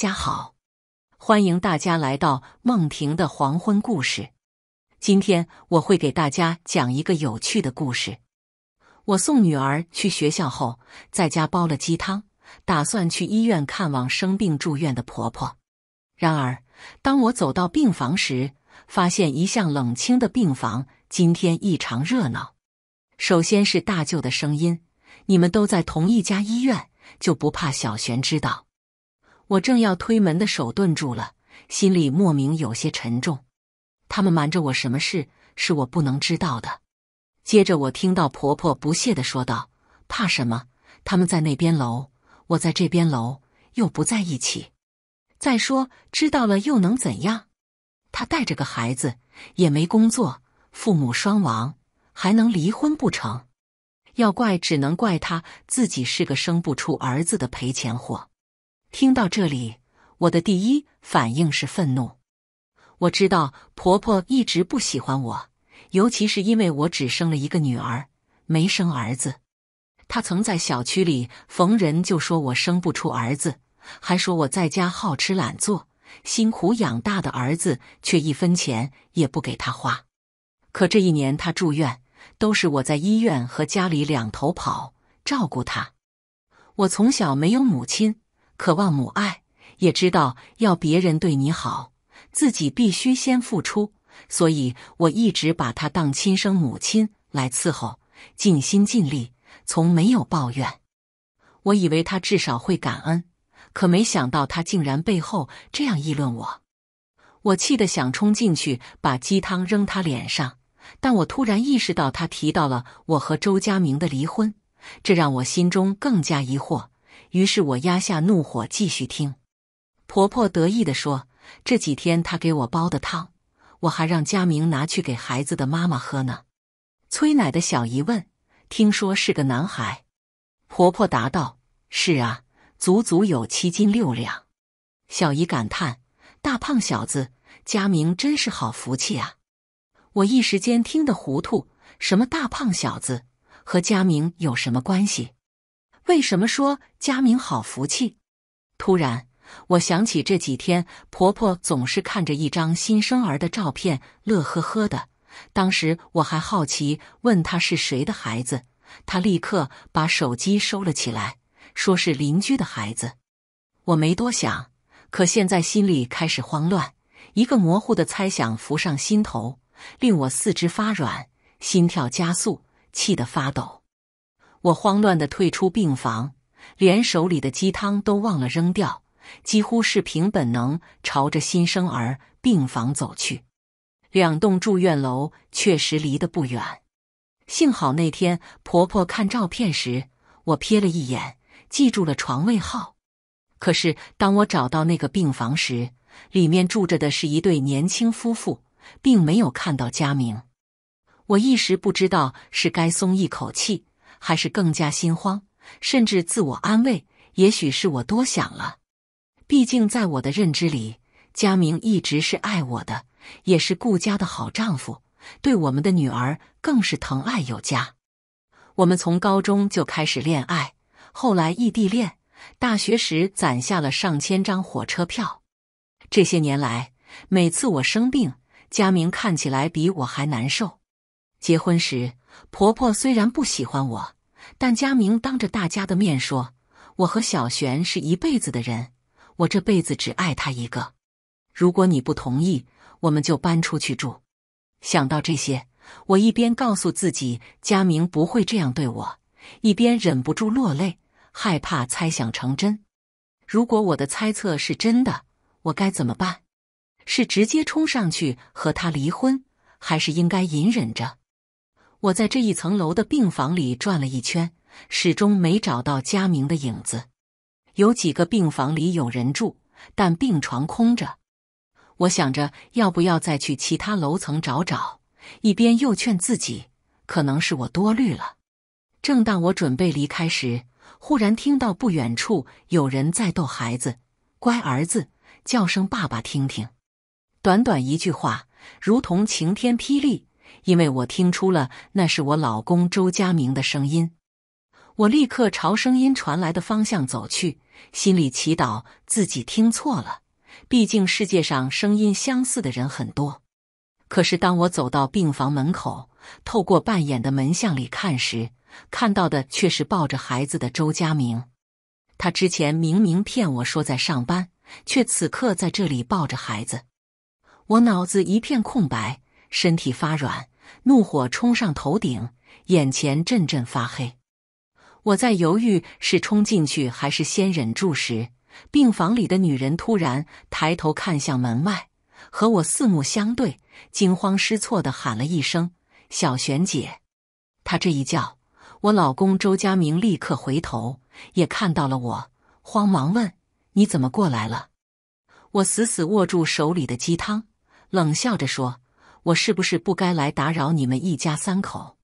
家好，欢迎大家来到梦婷的黄昏故事。今天我会给大家讲一个有趣的故事。我送女儿去学校后，在家煲了鸡汤，打算去医院看望生病住院的婆婆。然而，当我走到病房时，发现一向冷清的病房今天异常热闹。首先是大舅的声音：“你们都在同一家医院，就不怕小璇知道？”我正要推门的手顿住了，心里莫名有些沉重。他们瞒着我什么事，是我不能知道的。接着我听到婆婆不屑地说道：“怕什么？他们在那边楼，我在这边楼，又不在一起。再说知道了又能怎样？他带着个孩子，也没工作，父母双亡，还能离婚不成？要怪只能怪他自己是个生不出儿子的赔钱货。”听到这里，我的第一反应是愤怒。我知道婆婆一直不喜欢我，尤其是因为我只生了一个女儿，没生儿子。她曾在小区里逢人就说我生不出儿子，还说我在家好吃懒做，辛苦养大的儿子却一分钱也不给她花。可这一年她住院，都是我在医院和家里两头跑照顾她。我从小没有母亲。渴望母爱，也知道要别人对你好，自己必须先付出。所以我一直把她当亲生母亲来伺候，尽心尽力，从没有抱怨。我以为她至少会感恩，可没想到她竟然背后这样议论我。我气得想冲进去把鸡汤扔她脸上，但我突然意识到她提到了我和周佳明的离婚，这让我心中更加疑惑。于是我压下怒火，继续听。婆婆得意的说：“这几天她给我煲的汤，我还让佳明拿去给孩子的妈妈喝呢。”催奶的小姨问：“听说是个男孩？”婆婆答道：“是啊，足足有七斤六两。”小姨感叹：“大胖小子，佳明真是好福气啊！”我一时间听得糊涂，什么大胖小子和佳明有什么关系？为什么说佳明好福气？突然，我想起这几天婆婆总是看着一张新生儿的照片乐呵呵的。当时我还好奇问她是谁的孩子，她立刻把手机收了起来，说是邻居的孩子。我没多想，可现在心里开始慌乱，一个模糊的猜想浮上心头，令我四肢发软，心跳加速，气得发抖。我慌乱的退出病房，连手里的鸡汤都忘了扔掉，几乎是凭本能朝着新生儿病房走去。两栋住院楼确实离得不远，幸好那天婆婆看照片时，我瞥了一眼，记住了床位号。可是当我找到那个病房时，里面住着的是一对年轻夫妇，并没有看到佳明。我一时不知道是该松一口气。还是更加心慌，甚至自我安慰，也许是我多想了。毕竟在我的认知里，佳明一直是爱我的，也是顾家的好丈夫，对我们的女儿更是疼爱有加。我们从高中就开始恋爱，后来异地恋，大学时攒下了上千张火车票。这些年来，每次我生病，佳明看起来比我还难受。结婚时。婆婆虽然不喜欢我，但佳明当着大家的面说：“我和小璇是一辈子的人，我这辈子只爱她一个。如果你不同意，我们就搬出去住。”想到这些，我一边告诉自己佳明不会这样对我，一边忍不住落泪，害怕猜想成真。如果我的猜测是真的，我该怎么办？是直接冲上去和他离婚，还是应该隐忍着？我在这一层楼的病房里转了一圈，始终没找到佳明的影子。有几个病房里有人住，但病床空着。我想着要不要再去其他楼层找找，一边又劝自己可能是我多虑了。正当我准备离开时，忽然听到不远处有人在逗孩子：“乖儿子，叫声爸爸听听。”短短一句话，如同晴天霹雳。因为我听出了那是我老公周家明的声音，我立刻朝声音传来的方向走去，心里祈祷自己听错了。毕竟世界上声音相似的人很多。可是当我走到病房门口，透过半掩的门向里看时，看到的却是抱着孩子的周佳明。他之前明明骗我说在上班，却此刻在这里抱着孩子。我脑子一片空白，身体发软。怒火冲上头顶，眼前阵阵发黑。我在犹豫是冲进去还是先忍住时，病房里的女人突然抬头看向门外，和我四目相对，惊慌失措的喊了一声：“小璇姐！”她这一叫，我老公周家明立刻回头，也看到了我，慌忙问：“你怎么过来了？”我死死握住手里的鸡汤，冷笑着说。我是不是不该来打扰你们一家三口？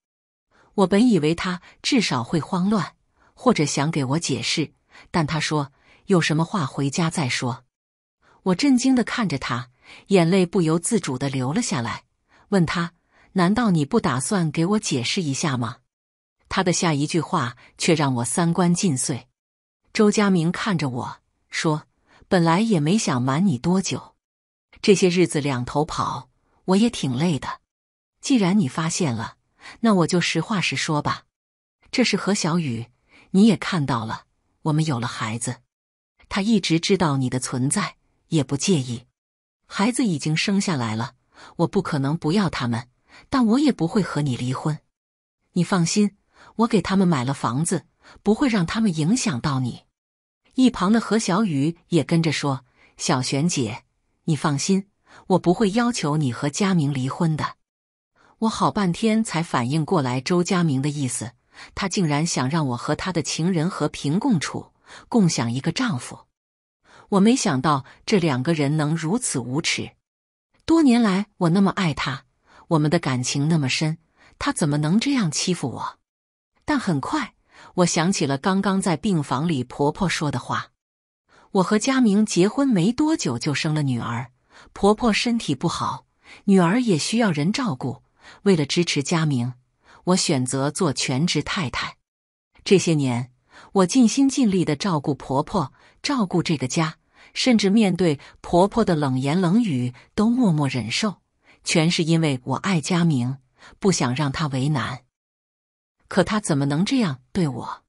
我本以为他至少会慌乱，或者想给我解释，但他说：“有什么话回家再说。”我震惊的看着他，眼泪不由自主的流了下来，问他：“难道你不打算给我解释一下吗？”他的下一句话却让我三观尽碎。周佳明看着我说：“本来也没想瞒你多久，这些日子两头跑。”我也挺累的，既然你发现了，那我就实话实说吧。这是何小雨，你也看到了，我们有了孩子，他一直知道你的存在，也不介意。孩子已经生下来了，我不可能不要他们，但我也不会和你离婚。你放心，我给他们买了房子，不会让他们影响到你。一旁的何小雨也跟着说：“小璇姐，你放心。”我不会要求你和佳明离婚的。我好半天才反应过来，周佳明的意思，他竟然想让我和他的情人和平共处，共享一个丈夫。我没想到这两个人能如此无耻。多年来我那么爱他，我们的感情那么深，他怎么能这样欺负我？但很快，我想起了刚刚在病房里婆婆说的话：我和佳明结婚没多久就生了女儿。婆婆身体不好，女儿也需要人照顾。为了支持佳明，我选择做全职太太。这些年，我尽心尽力的照顾婆婆，照顾这个家，甚至面对婆婆的冷言冷语都默默忍受，全是因为我爱佳明，不想让他为难。可他怎么能这样对我？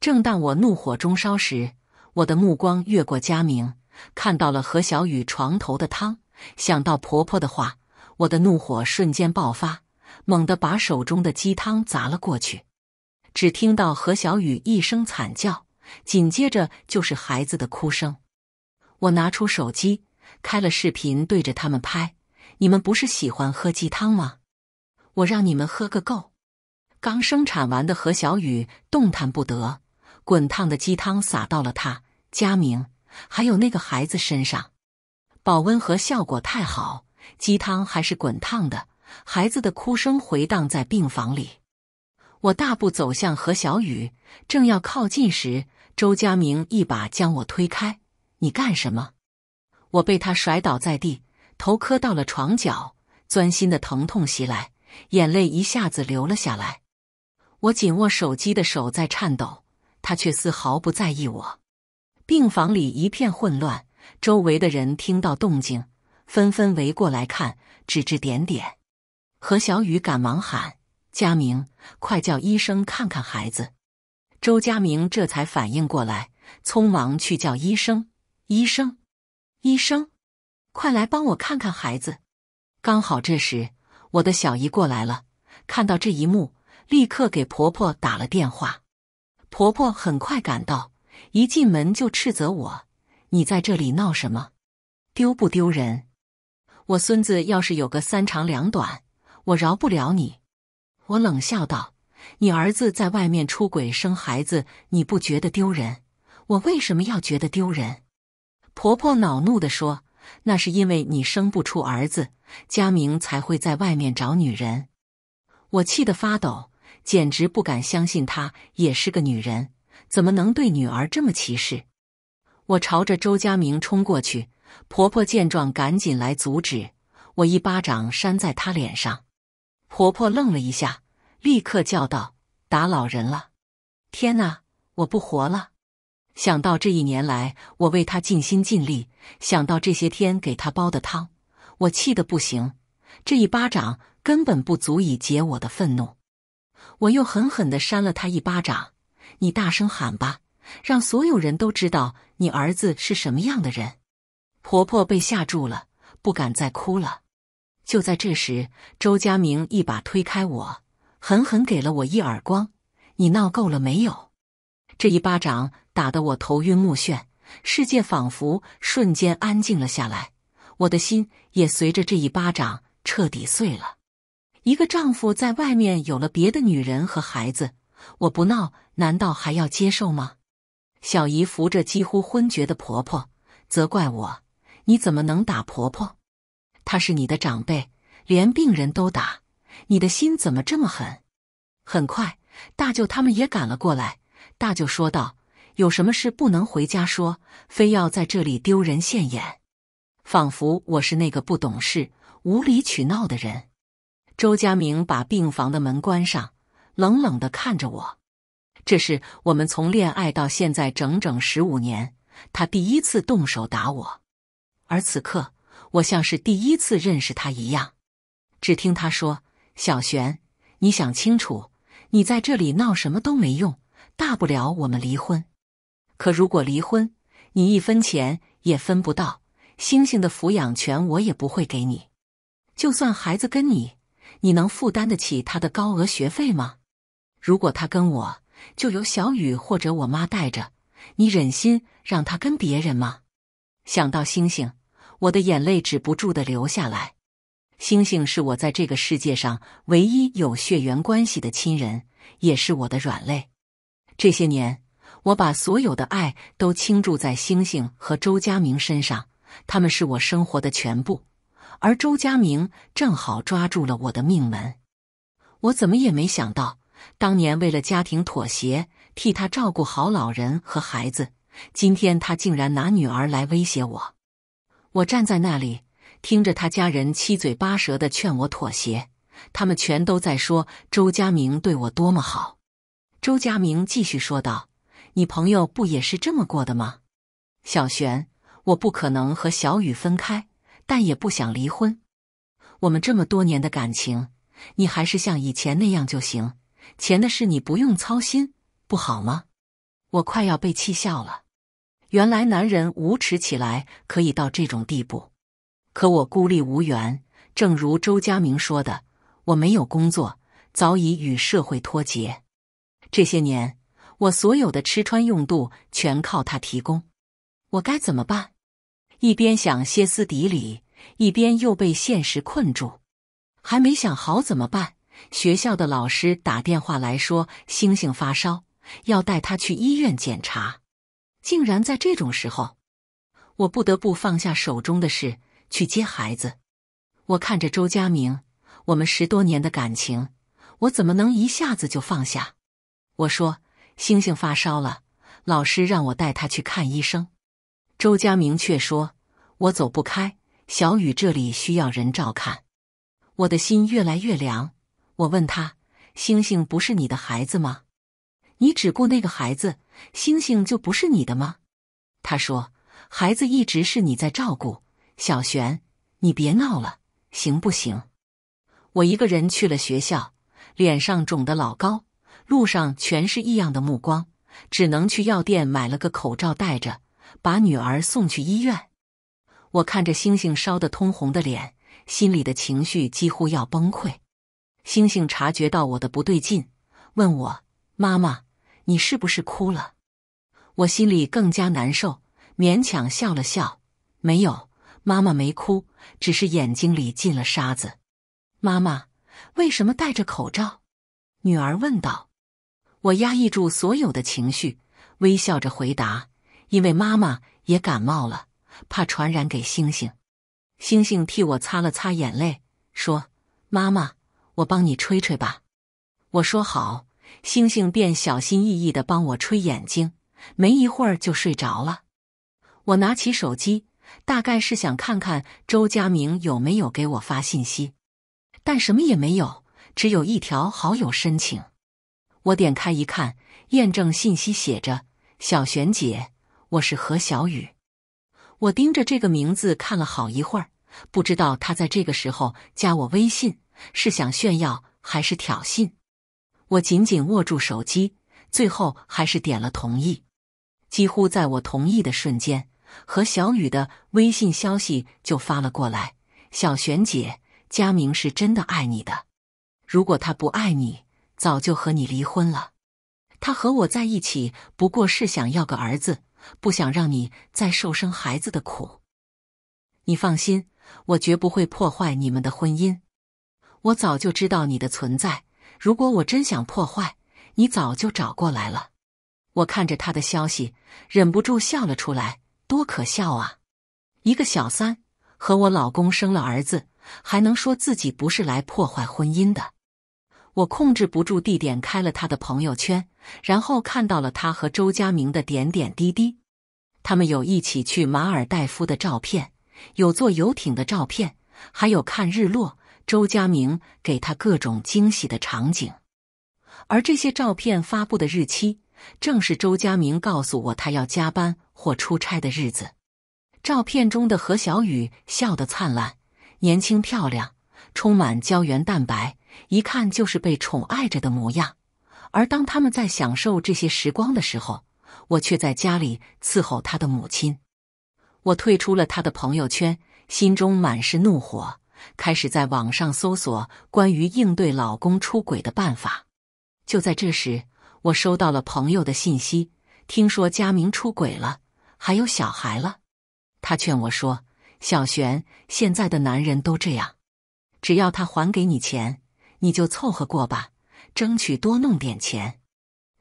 正当我怒火中烧时，我的目光越过佳明。看到了何小雨床头的汤，想到婆婆的话，我的怒火瞬间爆发，猛地把手中的鸡汤砸了过去。只听到何小雨一声惨叫，紧接着就是孩子的哭声。我拿出手机开了视频，对着他们拍：“你们不是喜欢喝鸡汤吗？我让你们喝个够。”刚生产完的何小雨动弹不得，滚烫的鸡汤洒到了她。佳明。还有那个孩子身上，保温盒效果太好，鸡汤还是滚烫的。孩子的哭声回荡在病房里，我大步走向何小雨，正要靠近时，周佳明一把将我推开：“你干什么？”我被他甩倒在地，头磕到了床角，钻心的疼痛袭来，眼泪一下子流了下来。我紧握手机的手在颤抖，他却丝毫不在意我。病房里一片混乱，周围的人听到动静，纷纷围过来看，指指点点。何小雨赶忙喊：“佳明，快叫医生看看孩子！”周佳明这才反应过来，匆忙去叫医生。医生，医生，快来帮我看看孩子！刚好这时，我的小姨过来了，看到这一幕，立刻给婆婆打了电话。婆婆很快赶到。一进门就斥责我：“你在这里闹什么？丢不丢人？我孙子要是有个三长两短，我饶不了你！”我冷笑道：“你儿子在外面出轨生孩子，你不觉得丢人？我为什么要觉得丢人？”婆婆恼怒地说：“那是因为你生不出儿子，佳明才会在外面找女人。”我气得发抖，简直不敢相信她也是个女人。怎么能对女儿这么歧视？我朝着周家明冲过去，婆婆见状赶紧来阻止。我一巴掌扇在她脸上，婆婆愣了一下，立刻叫道：“打老人了！”天哪，我不活了！想到这一年来我为他尽心尽力，想到这些天给他煲的汤，我气得不行。这一巴掌根本不足以解我的愤怒，我又狠狠的扇了他一巴掌。你大声喊吧，让所有人都知道你儿子是什么样的人。婆婆被吓住了，不敢再哭了。就在这时，周家明一把推开我，狠狠给了我一耳光：“你闹够了没有？”这一巴掌打得我头晕目眩，世界仿佛瞬间安静了下来，我的心也随着这一巴掌彻底碎了。一个丈夫在外面有了别的女人和孩子，我不闹。难道还要接受吗？小姨扶着几乎昏厥的婆婆，责怪我：“你怎么能打婆婆？她是你的长辈，连病人都打，你的心怎么这么狠？”很快，大舅他们也赶了过来。大舅说道：“有什么事不能回家说，非要在这里丢人现眼？仿佛我是那个不懂事、无理取闹的人。”周家明把病房的门关上，冷冷的看着我。这是我们从恋爱到现在整整十五年，他第一次动手打我，而此刻我像是第一次认识他一样，只听他说：“小璇，你想清楚，你在这里闹什么都没用，大不了我们离婚。可如果离婚，你一分钱也分不到，星星的抚养权我也不会给你。就算孩子跟你，你能负担得起他的高额学费吗？如果他跟我。”就由小雨或者我妈带着，你忍心让他跟别人吗？想到星星，我的眼泪止不住的流下来。星星是我在这个世界上唯一有血缘关系的亲人，也是我的软肋。这些年，我把所有的爱都倾注在星星和周佳明身上，他们是我生活的全部。而周佳明正好抓住了我的命门，我怎么也没想到。当年为了家庭妥协，替他照顾好老人和孩子。今天他竟然拿女儿来威胁我。我站在那里，听着他家人七嘴八舌的劝我妥协。他们全都在说周家明对我多么好。周家明继续说道：“你朋友不也是这么过的吗？”小璇，我不可能和小雨分开，但也不想离婚。我们这么多年的感情，你还是像以前那样就行。钱的事你不用操心，不好吗？我快要被气笑了。原来男人无耻起来可以到这种地步。可我孤立无援，正如周佳明说的，我没有工作，早已与社会脱节。这些年，我所有的吃穿用度全靠他提供，我该怎么办？一边想歇斯底里，一边又被现实困住，还没想好怎么办。学校的老师打电话来说，星星发烧，要带他去医院检查。竟然在这种时候，我不得不放下手中的事去接孩子。我看着周佳明，我们十多年的感情，我怎么能一下子就放下？我说：“星星发烧了，老师让我带他去看医生。”周佳明却说：“我走不开，小雨这里需要人照看。”我的心越来越凉。我问他：“星星不是你的孩子吗？你只顾那个孩子，星星就不是你的吗？”他说：“孩子一直是你在照顾。”小璇，你别闹了，行不行？我一个人去了学校，脸上肿得老高，路上全是异样的目光，只能去药店买了个口罩戴着，把女儿送去医院。我看着星星烧得通红的脸，心里的情绪几乎要崩溃。星星察觉到我的不对劲，问我：“妈妈，你是不是哭了？”我心里更加难受，勉强笑了笑：“没有，妈妈没哭，只是眼睛里进了沙子。”“妈妈为什么戴着口罩？”女儿问道。我压抑住所有的情绪，微笑着回答：“因为妈妈也感冒了，怕传染给星星。”星星替我擦了擦眼泪，说：“妈妈。”我帮你吹吹吧，我说好，星星便小心翼翼地帮我吹眼睛，没一会儿就睡着了。我拿起手机，大概是想看看周佳明有没有给我发信息，但什么也没有，只有一条好友申请。我点开一看，验证信息写着“小璇姐，我是何小雨”。我盯着这个名字看了好一会儿，不知道他在这个时候加我微信。是想炫耀还是挑衅？我紧紧握住手机，最后还是点了同意。几乎在我同意的瞬间，何小雨的微信消息就发了过来：“小璇姐，佳明是真的爱你的。如果他不爱你，早就和你离婚了。他和我在一起不过是想要个儿子，不想让你再受生孩子的苦。你放心，我绝不会破坏你们的婚姻。”我早就知道你的存在，如果我真想破坏，你早就找过来了。我看着他的消息，忍不住笑了出来，多可笑啊！一个小三和我老公生了儿子，还能说自己不是来破坏婚姻的？我控制不住地点开了他的朋友圈，然后看到了他和周佳明的点点滴滴。他们有一起去马尔代夫的照片，有坐游艇的照片，还有看日落。周佳明给他各种惊喜的场景，而这些照片发布的日期正是周佳明告诉我他要加班或出差的日子。照片中的何小雨笑得灿烂，年轻漂亮，充满胶原蛋白，一看就是被宠爱着的模样。而当他们在享受这些时光的时候，我却在家里伺候他的母亲。我退出了他的朋友圈，心中满是怒火。开始在网上搜索关于应对老公出轨的办法。就在这时，我收到了朋友的信息，听说佳明出轨了，还有小孩了。他劝我说：“小璇，现在的男人都这样，只要他还给你钱，你就凑合过吧。争取多弄点钱。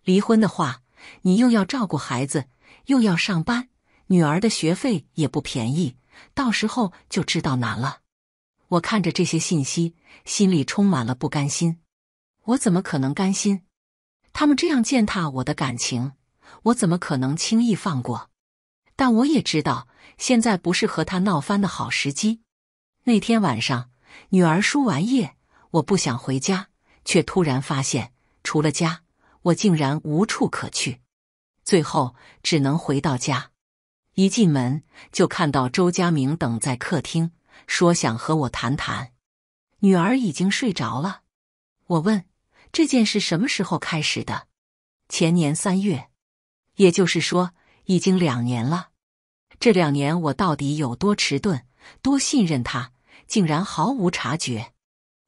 离婚的话，你又要照顾孩子，又要上班，女儿的学费也不便宜，到时候就知道难了。”我看着这些信息，心里充满了不甘心。我怎么可能甘心？他们这样践踏我的感情，我怎么可能轻易放过？但我也知道，现在不是和他闹翻的好时机。那天晚上，女儿输完液，我不想回家，却突然发现，除了家，我竟然无处可去。最后，只能回到家。一进门，就看到周佳明等在客厅。说想和我谈谈，女儿已经睡着了。我问这件事什么时候开始的？前年三月，也就是说已经两年了。这两年我到底有多迟钝，多信任他，竟然毫无察觉。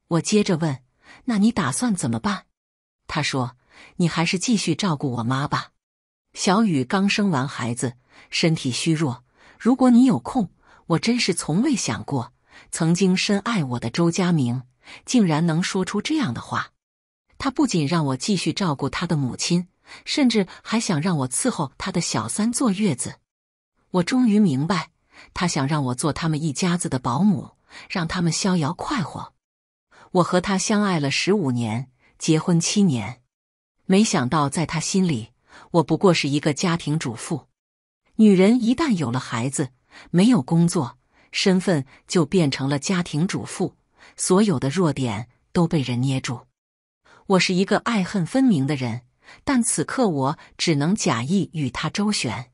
我接着问：那你打算怎么办？他说：“你还是继续照顾我妈吧。小雨刚生完孩子，身体虚弱。如果你有空。”我真是从未想过，曾经深爱我的周佳明竟然能说出这样的话。他不仅让我继续照顾他的母亲，甚至还想让我伺候他的小三坐月子。我终于明白，他想让我做他们一家子的保姆，让他们逍遥快活。我和他相爱了十五年，结婚七年，没想到在他心里，我不过是一个家庭主妇。女人一旦有了孩子。没有工作，身份就变成了家庭主妇，所有的弱点都被人捏住。我是一个爱恨分明的人，但此刻我只能假意与他周旋。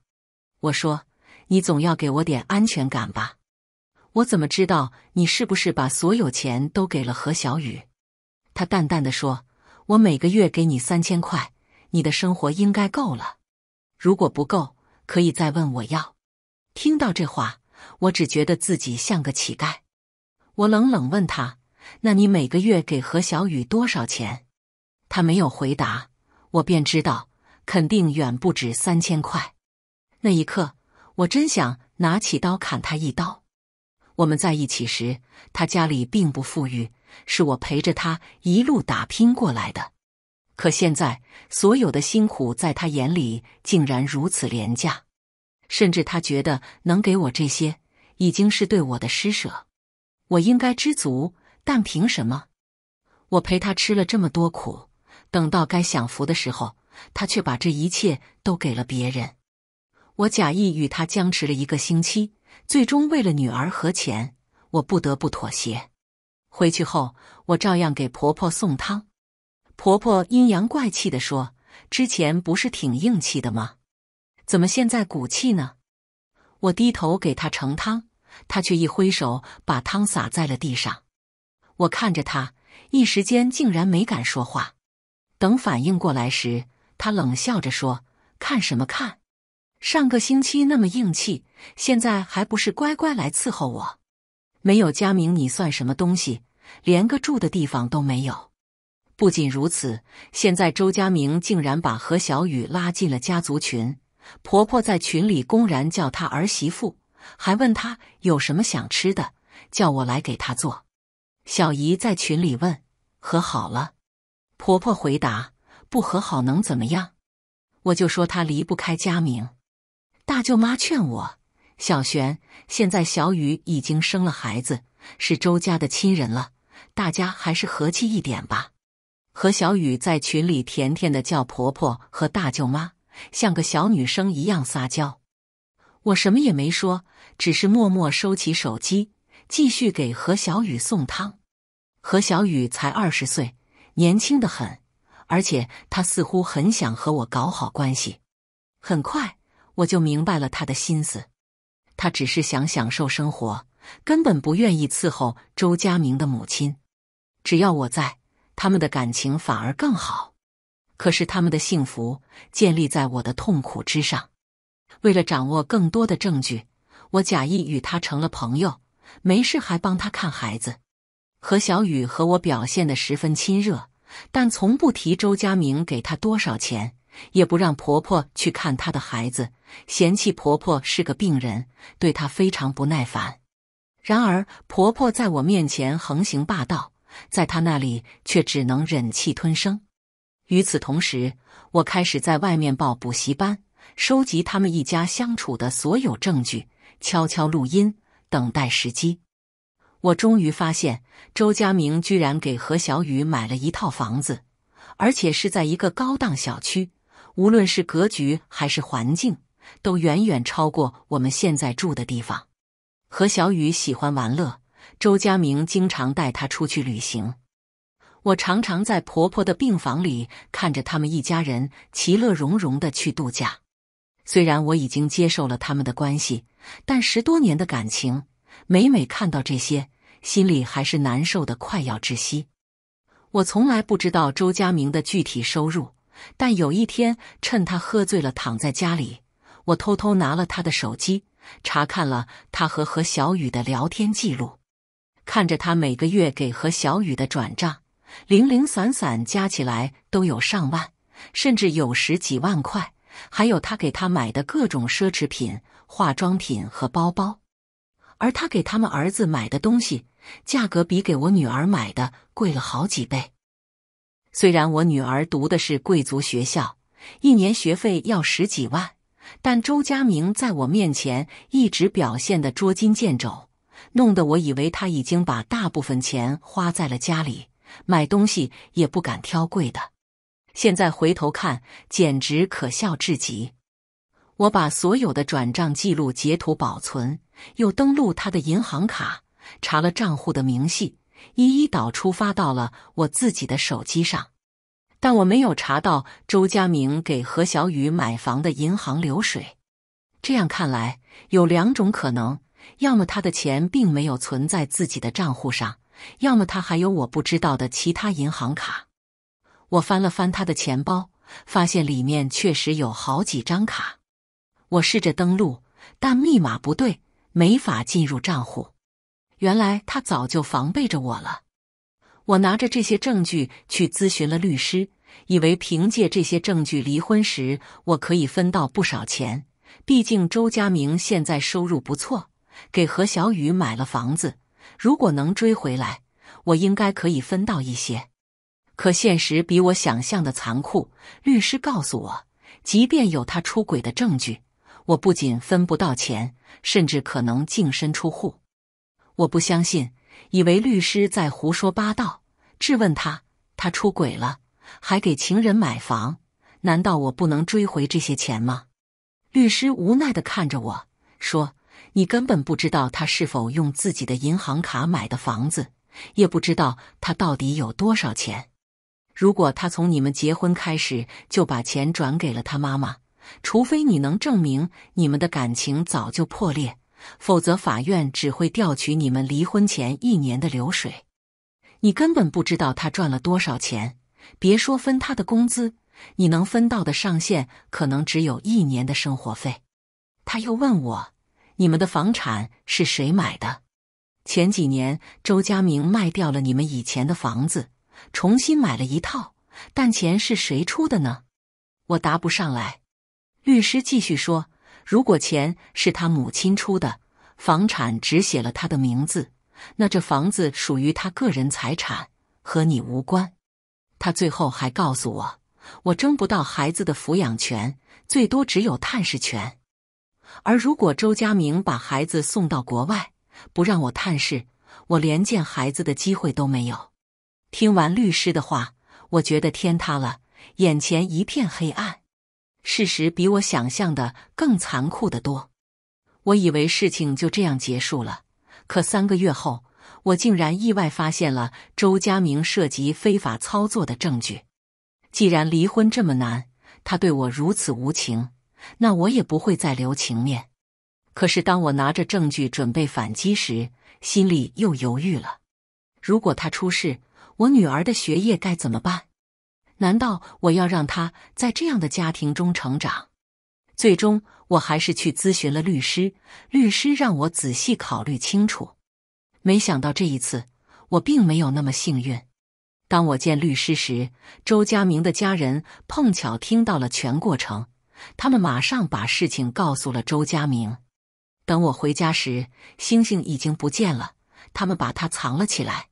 我说：“你总要给我点安全感吧？我怎么知道你是不是把所有钱都给了何小雨？”他淡淡的说：“我每个月给你三千块，你的生活应该够了。如果不够，可以再问我要。”听到这话，我只觉得自己像个乞丐。我冷冷问他：“那你每个月给何小雨多少钱？”他没有回答，我便知道肯定远不止三千块。那一刻，我真想拿起刀砍他一刀。我们在一起时，他家里并不富裕，是我陪着他一路打拼过来的。可现在，所有的辛苦在他眼里竟然如此廉价。甚至他觉得能给我这些，已经是对我的施舍，我应该知足。但凭什么？我陪他吃了这么多苦，等到该享福的时候，他却把这一切都给了别人。我假意与他僵持了一个星期，最终为了女儿和钱，我不得不妥协。回去后，我照样给婆婆送汤，婆婆阴阳怪气的说：“之前不是挺硬气的吗？”怎么现在骨气呢？我低头给他盛汤，他却一挥手把汤洒在了地上。我看着他，一时间竟然没敢说话。等反应过来时，他冷笑着说：“看什么看？上个星期那么硬气，现在还不是乖乖来伺候我？没有佳明，你算什么东西？连个住的地方都没有。不仅如此，现在周佳明竟然把何小雨拉进了家族群。”婆婆在群里公然叫她儿媳妇，还问她有什么想吃的，叫我来给她做。小姨在群里问和好了，婆婆回答不和好能怎么样？我就说她离不开佳明。大舅妈劝我，小璇现在小雨已经生了孩子，是周家的亲人了，大家还是和气一点吧。和小雨在群里甜甜的叫婆婆和大舅妈。像个小女生一样撒娇，我什么也没说，只是默默收起手机，继续给何小雨送汤。何小雨才二十岁，年轻的很，而且她似乎很想和我搞好关系。很快我就明白了他的心思，他只是想享受生活，根本不愿意伺候周佳明的母亲。只要我在，他们的感情反而更好。可是他们的幸福建立在我的痛苦之上。为了掌握更多的证据，我假意与他成了朋友，没事还帮他看孩子。何小雨和我表现得十分亲热，但从不提周家明给她多少钱，也不让婆婆去看她的孩子，嫌弃婆婆是个病人，对她非常不耐烦。然而，婆婆在我面前横行霸道，在她那里却只能忍气吞声。与此同时，我开始在外面报补习班，收集他们一家相处的所有证据，悄悄录音，等待时机。我终于发现，周佳明居然给何小雨买了一套房子，而且是在一个高档小区，无论是格局还是环境，都远远超过我们现在住的地方。何小雨喜欢玩乐，周佳明经常带他出去旅行。我常常在婆婆的病房里看着他们一家人其乐融融的去度假。虽然我已经接受了他们的关系，但十多年的感情，每每看到这些，心里还是难受的快要窒息。我从来不知道周家明的具体收入，但有一天趁他喝醉了躺在家里，我偷偷拿了他的手机，查看了他和何小雨的聊天记录，看着他每个月给何小雨的转账。零零散散加起来都有上万，甚至有时几万块。还有他给他买的各种奢侈品、化妆品和包包，而他给他们儿子买的东西，价格比给我女儿买的贵了好几倍。虽然我女儿读的是贵族学校，一年学费要十几万，但周佳明在我面前一直表现得捉襟见肘，弄得我以为他已经把大部分钱花在了家里。买东西也不敢挑贵的，现在回头看简直可笑至极。我把所有的转账记录截图保存，又登录他的银行卡查了账户的明细，一一导出发到了我自己的手机上。但我没有查到周佳明给何小雨买房的银行流水。这样看来，有两种可能：要么他的钱并没有存在自己的账户上。要么他还有我不知道的其他银行卡。我翻了翻他的钱包，发现里面确实有好几张卡。我试着登录，但密码不对，没法进入账户。原来他早就防备着我了。我拿着这些证据去咨询了律师，以为凭借这些证据，离婚时我可以分到不少钱。毕竟周家明现在收入不错，给何小雨买了房子。如果能追回来，我应该可以分到一些。可现实比我想象的残酷。律师告诉我，即便有他出轨的证据，我不仅分不到钱，甚至可能净身出户。我不相信，以为律师在胡说八道，质问他：“他出轨了，还给情人买房，难道我不能追回这些钱吗？”律师无奈的看着我说。你根本不知道他是否用自己的银行卡买的房子，也不知道他到底有多少钱。如果他从你们结婚开始就把钱转给了他妈妈，除非你能证明你们的感情早就破裂，否则法院只会调取你们离婚前一年的流水。你根本不知道他赚了多少钱，别说分他的工资，你能分到的上限可能只有一年的生活费。他又问我。你们的房产是谁买的？前几年周家明卖掉了你们以前的房子，重新买了一套，但钱是谁出的呢？我答不上来。律师继续说：“如果钱是他母亲出的，房产只写了他的名字，那这房子属于他个人财产，和你无关。”他最后还告诉我：“我争不到孩子的抚养权，最多只有探视权。”而如果周家明把孩子送到国外，不让我探视，我连见孩子的机会都没有。听完律师的话，我觉得天塌了，眼前一片黑暗。事实比我想象的更残酷的多。我以为事情就这样结束了，可三个月后，我竟然意外发现了周家明涉及非法操作的证据。既然离婚这么难，他对我如此无情。那我也不会再留情面。可是，当我拿着证据准备反击时，心里又犹豫了。如果他出事，我女儿的学业该怎么办？难道我要让她在这样的家庭中成长？最终，我还是去咨询了律师。律师让我仔细考虑清楚。没想到这一次，我并没有那么幸运。当我见律师时，周家明的家人碰巧听到了全过程。他们马上把事情告诉了周佳明。等我回家时，星星已经不见了，他们把它藏了起来。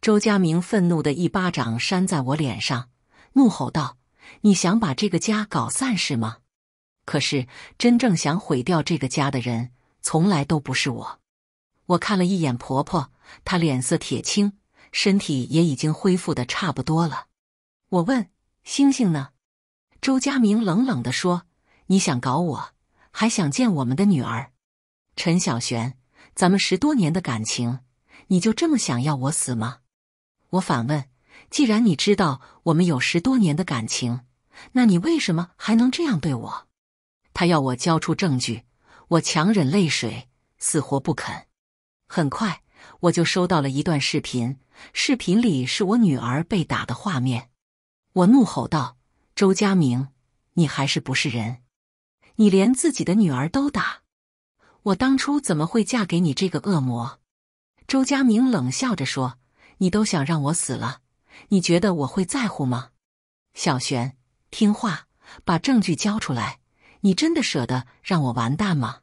周佳明愤怒的一巴掌扇在我脸上，怒吼道：“你想把这个家搞散是吗？”可是真正想毁掉这个家的人，从来都不是我。我看了一眼婆婆，她脸色铁青，身体也已经恢复的差不多了。我问：“星星呢？”周佳明冷冷的说：“你想搞我，还想见我们的女儿陈小璇？咱们十多年的感情，你就这么想要我死吗？”我反问：“既然你知道我们有十多年的感情，那你为什么还能这样对我？”他要我交出证据，我强忍泪水，死活不肯。很快，我就收到了一段视频，视频里是我女儿被打的画面。我怒吼道。周佳明，你还是不是人？你连自己的女儿都打，我当初怎么会嫁给你这个恶魔？周佳明冷笑着说：“你都想让我死了，你觉得我会在乎吗？”小璇，听话，把证据交出来。你真的舍得让我完蛋吗？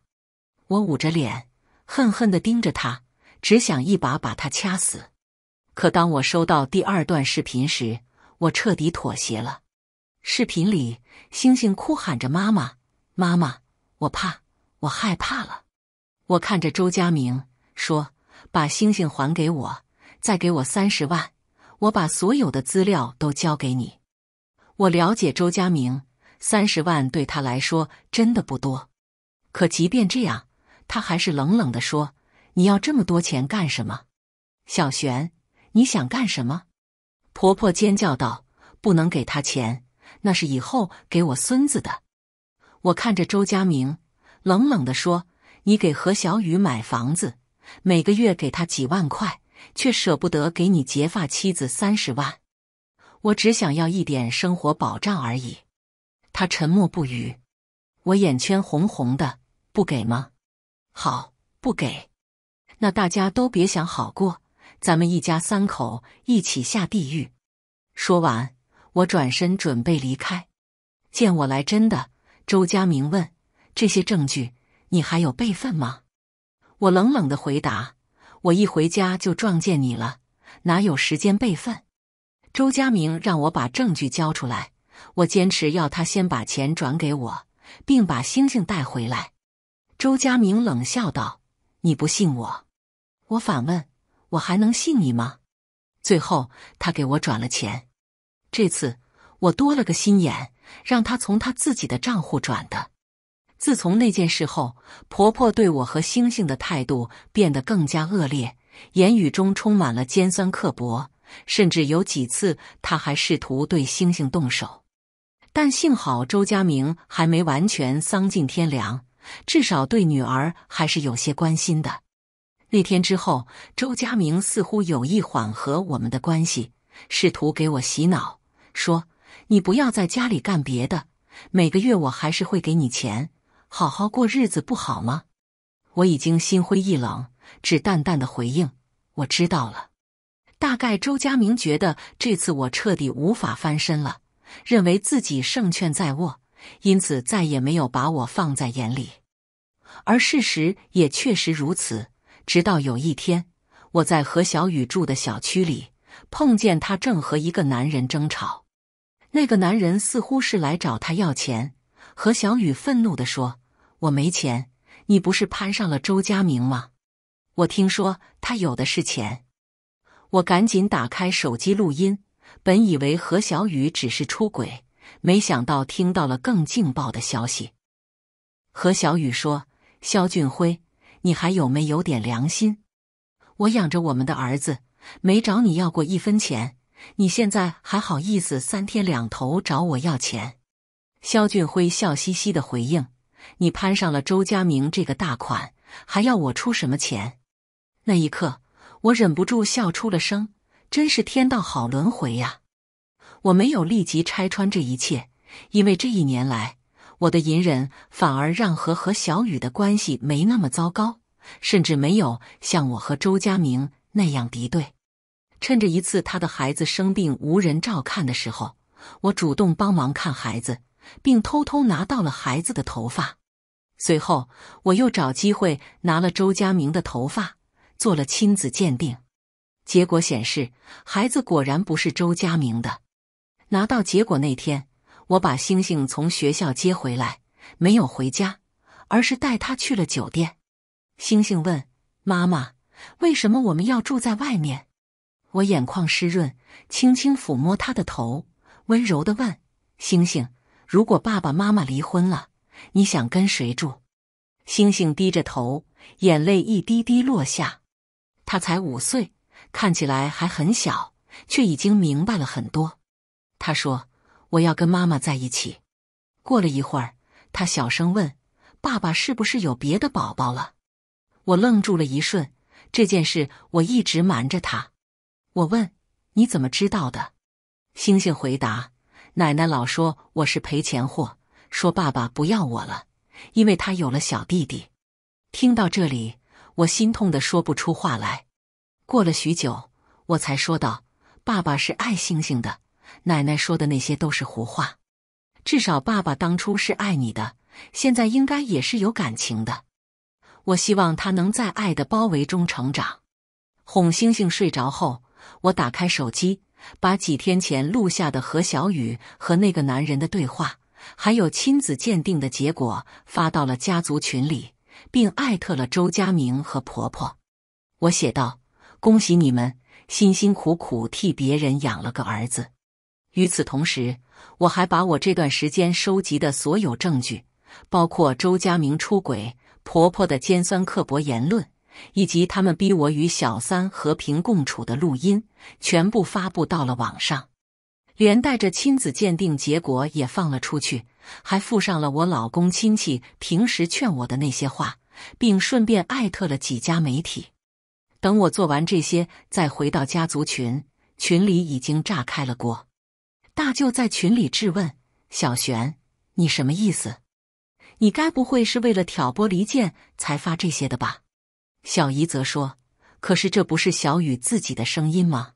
我捂着脸，恨恨的盯着他，只想一把把他掐死。可当我收到第二段视频时，我彻底妥协了。视频里，星星哭喊着：“妈妈，妈妈，我怕，我害怕了。”我看着周佳明说：“把星星还给我，再给我三十万，我把所有的资料都交给你。”我了解周佳明，三十万对他来说真的不多，可即便这样，他还是冷冷的说：“你要这么多钱干什么？小璇，你想干什么？”婆婆尖叫道：“不能给他钱。”那是以后给我孙子的。我看着周佳明，冷冷地说：“你给何小雨买房子，每个月给他几万块，却舍不得给你结发妻子三十万。我只想要一点生活保障而已。”他沉默不语。我眼圈红红的，不给吗？好，不给，那大家都别想好过，咱们一家三口一起下地狱。”说完。我转身准备离开，见我来真的，周佳明问：“这些证据你还有备份吗？”我冷冷的回答：“我一回家就撞见你了，哪有时间备份？”周佳明让我把证据交出来，我坚持要他先把钱转给我，并把星星带回来。周佳明冷笑道：“你不信我？”我反问：“我还能信你吗？”最后，他给我转了钱。这次我多了个心眼，让他从他自己的账户转的。自从那件事后，婆婆对我和星星的态度变得更加恶劣，言语中充满了尖酸刻薄，甚至有几次她还试图对星星动手。但幸好周家明还没完全丧尽天良，至少对女儿还是有些关心的。那天之后，周家明似乎有意缓和我们的关系，试图给我洗脑。说：“你不要在家里干别的，每个月我还是会给你钱，好好过日子不好吗？”我已经心灰意冷，只淡淡的回应：“我知道了。”大概周家明觉得这次我彻底无法翻身了，认为自己胜券在握，因此再也没有把我放在眼里。而事实也确实如此。直到有一天，我在和小雨住的小区里碰见他，正和一个男人争吵。那个男人似乎是来找他要钱，何小雨愤怒地说：“我没钱，你不是攀上了周家明吗？我听说他有的是钱。”我赶紧打开手机录音，本以为何小雨只是出轨，没想到听到了更劲爆的消息。何小雨说：“肖俊辉，你还有没有点良心？我养着我们的儿子，没找你要过一分钱。”你现在还好意思三天两头找我要钱？肖俊辉笑嘻嘻的回应：“你攀上了周家明这个大款，还要我出什么钱？”那一刻，我忍不住笑出了声，真是天道好轮回呀！我没有立即拆穿这一切，因为这一年来，我的隐忍反而让和和小雨的关系没那么糟糕，甚至没有像我和周家明那样敌对。趁着一次他的孩子生病无人照看的时候，我主动帮忙看孩子，并偷偷拿到了孩子的头发。随后，我又找机会拿了周佳明的头发做了亲子鉴定，结果显示孩子果然不是周佳明的。拿到结果那天，我把星星从学校接回来，没有回家，而是带他去了酒店。星星问妈妈：“为什么我们要住在外面？”我眼眶湿润，轻轻抚摸他的头，温柔的问：“星星，如果爸爸妈妈离婚了，你想跟谁住？”星星低着头，眼泪一滴滴落下。他才五岁，看起来还很小，却已经明白了很多。他说：“我要跟妈妈在一起。”过了一会儿，他小声问：“爸爸是不是有别的宝宝了？”我愣住了一瞬，这件事我一直瞒着他。我问你怎么知道的？星星回答：“奶奶老说我是赔钱货，说爸爸不要我了，因为他有了小弟弟。”听到这里，我心痛的说不出话来。过了许久，我才说道：“爸爸是爱星星的，奶奶说的那些都是胡话。至少爸爸当初是爱你的，现在应该也是有感情的。我希望他能在爱的包围中成长。”哄星星睡着后。我打开手机，把几天前录下的何小雨和那个男人的对话，还有亲子鉴定的结果发到了家族群里，并艾特了周佳明和婆婆。我写道：“恭喜你们，辛辛苦苦替别人养了个儿子。”与此同时，我还把我这段时间收集的所有证据，包括周佳明出轨、婆婆的尖酸刻薄言论。以及他们逼我与小三和平共处的录音，全部发布到了网上，连带着亲子鉴定结果也放了出去，还附上了我老公亲戚平时劝我的那些话，并顺便艾特了几家媒体。等我做完这些，再回到家族群，群里已经炸开了锅。大舅在群里质问小璇：“你什么意思？你该不会是为了挑拨离间才发这些的吧？”小姨则说：“可是这不是小雨自己的声音吗？”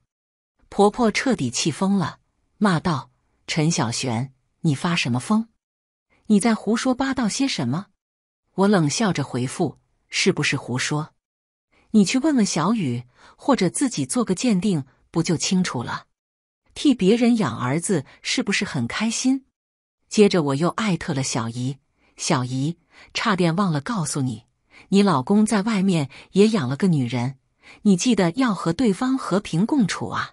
婆婆彻底气疯了，骂道：“陈小璇，你发什么疯？你在胡说八道些什么？”我冷笑着回复：“是不是胡说？你去问问小雨，或者自己做个鉴定，不就清楚了？替别人养儿子是不是很开心？”接着我又艾特了小姨：“小姨，差点忘了告诉你。”你老公在外面也养了个女人，你记得要和对方和平共处啊！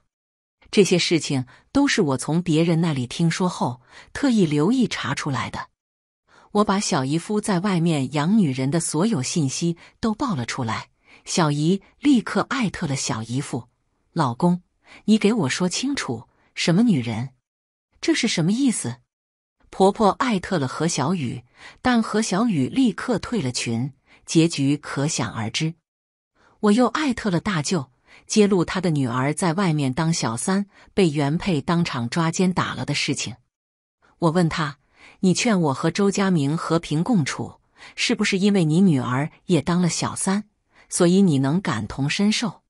这些事情都是我从别人那里听说后，特意留意查出来的。我把小姨夫在外面养女人的所有信息都报了出来，小姨立刻艾特了小姨夫：“老公，你给我说清楚，什么女人？这是什么意思？”婆婆艾特了何小雨，但何小雨立刻退了群。结局可想而知，我又艾特了大舅，揭露他的女儿在外面当小三，被原配当场抓奸打了的事情。我问他：“你劝我和周家明和平共处，是不是因为你女儿也当了小三，所以你能感同身受？”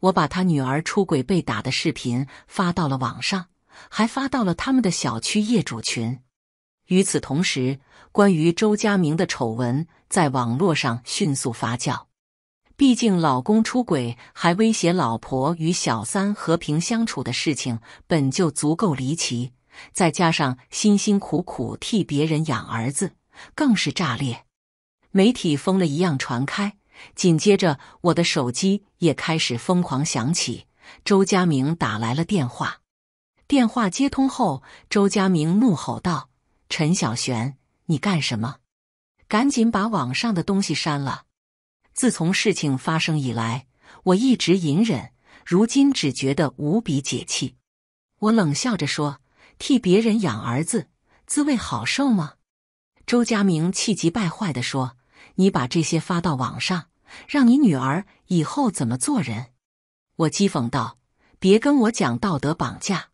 我把他女儿出轨被打的视频发到了网上，还发到了他们的小区业主群。与此同时。关于周家明的丑闻在网络上迅速发酵，毕竟老公出轨还威胁老婆与小三和平相处的事情本就足够离奇，再加上辛辛苦苦替别人养儿子，更是炸裂。媒体疯了一样传开，紧接着我的手机也开始疯狂响起，周家明打来了电话。电话接通后，周家明怒吼道：“陈小璇！”你干什么？赶紧把网上的东西删了！自从事情发生以来，我一直隐忍，如今只觉得无比解气。我冷笑着说：“替别人养儿子，滋味好受吗？”周佳明气急败坏的说：“你把这些发到网上，让你女儿以后怎么做人？”我讥讽道：“别跟我讲道德绑架。”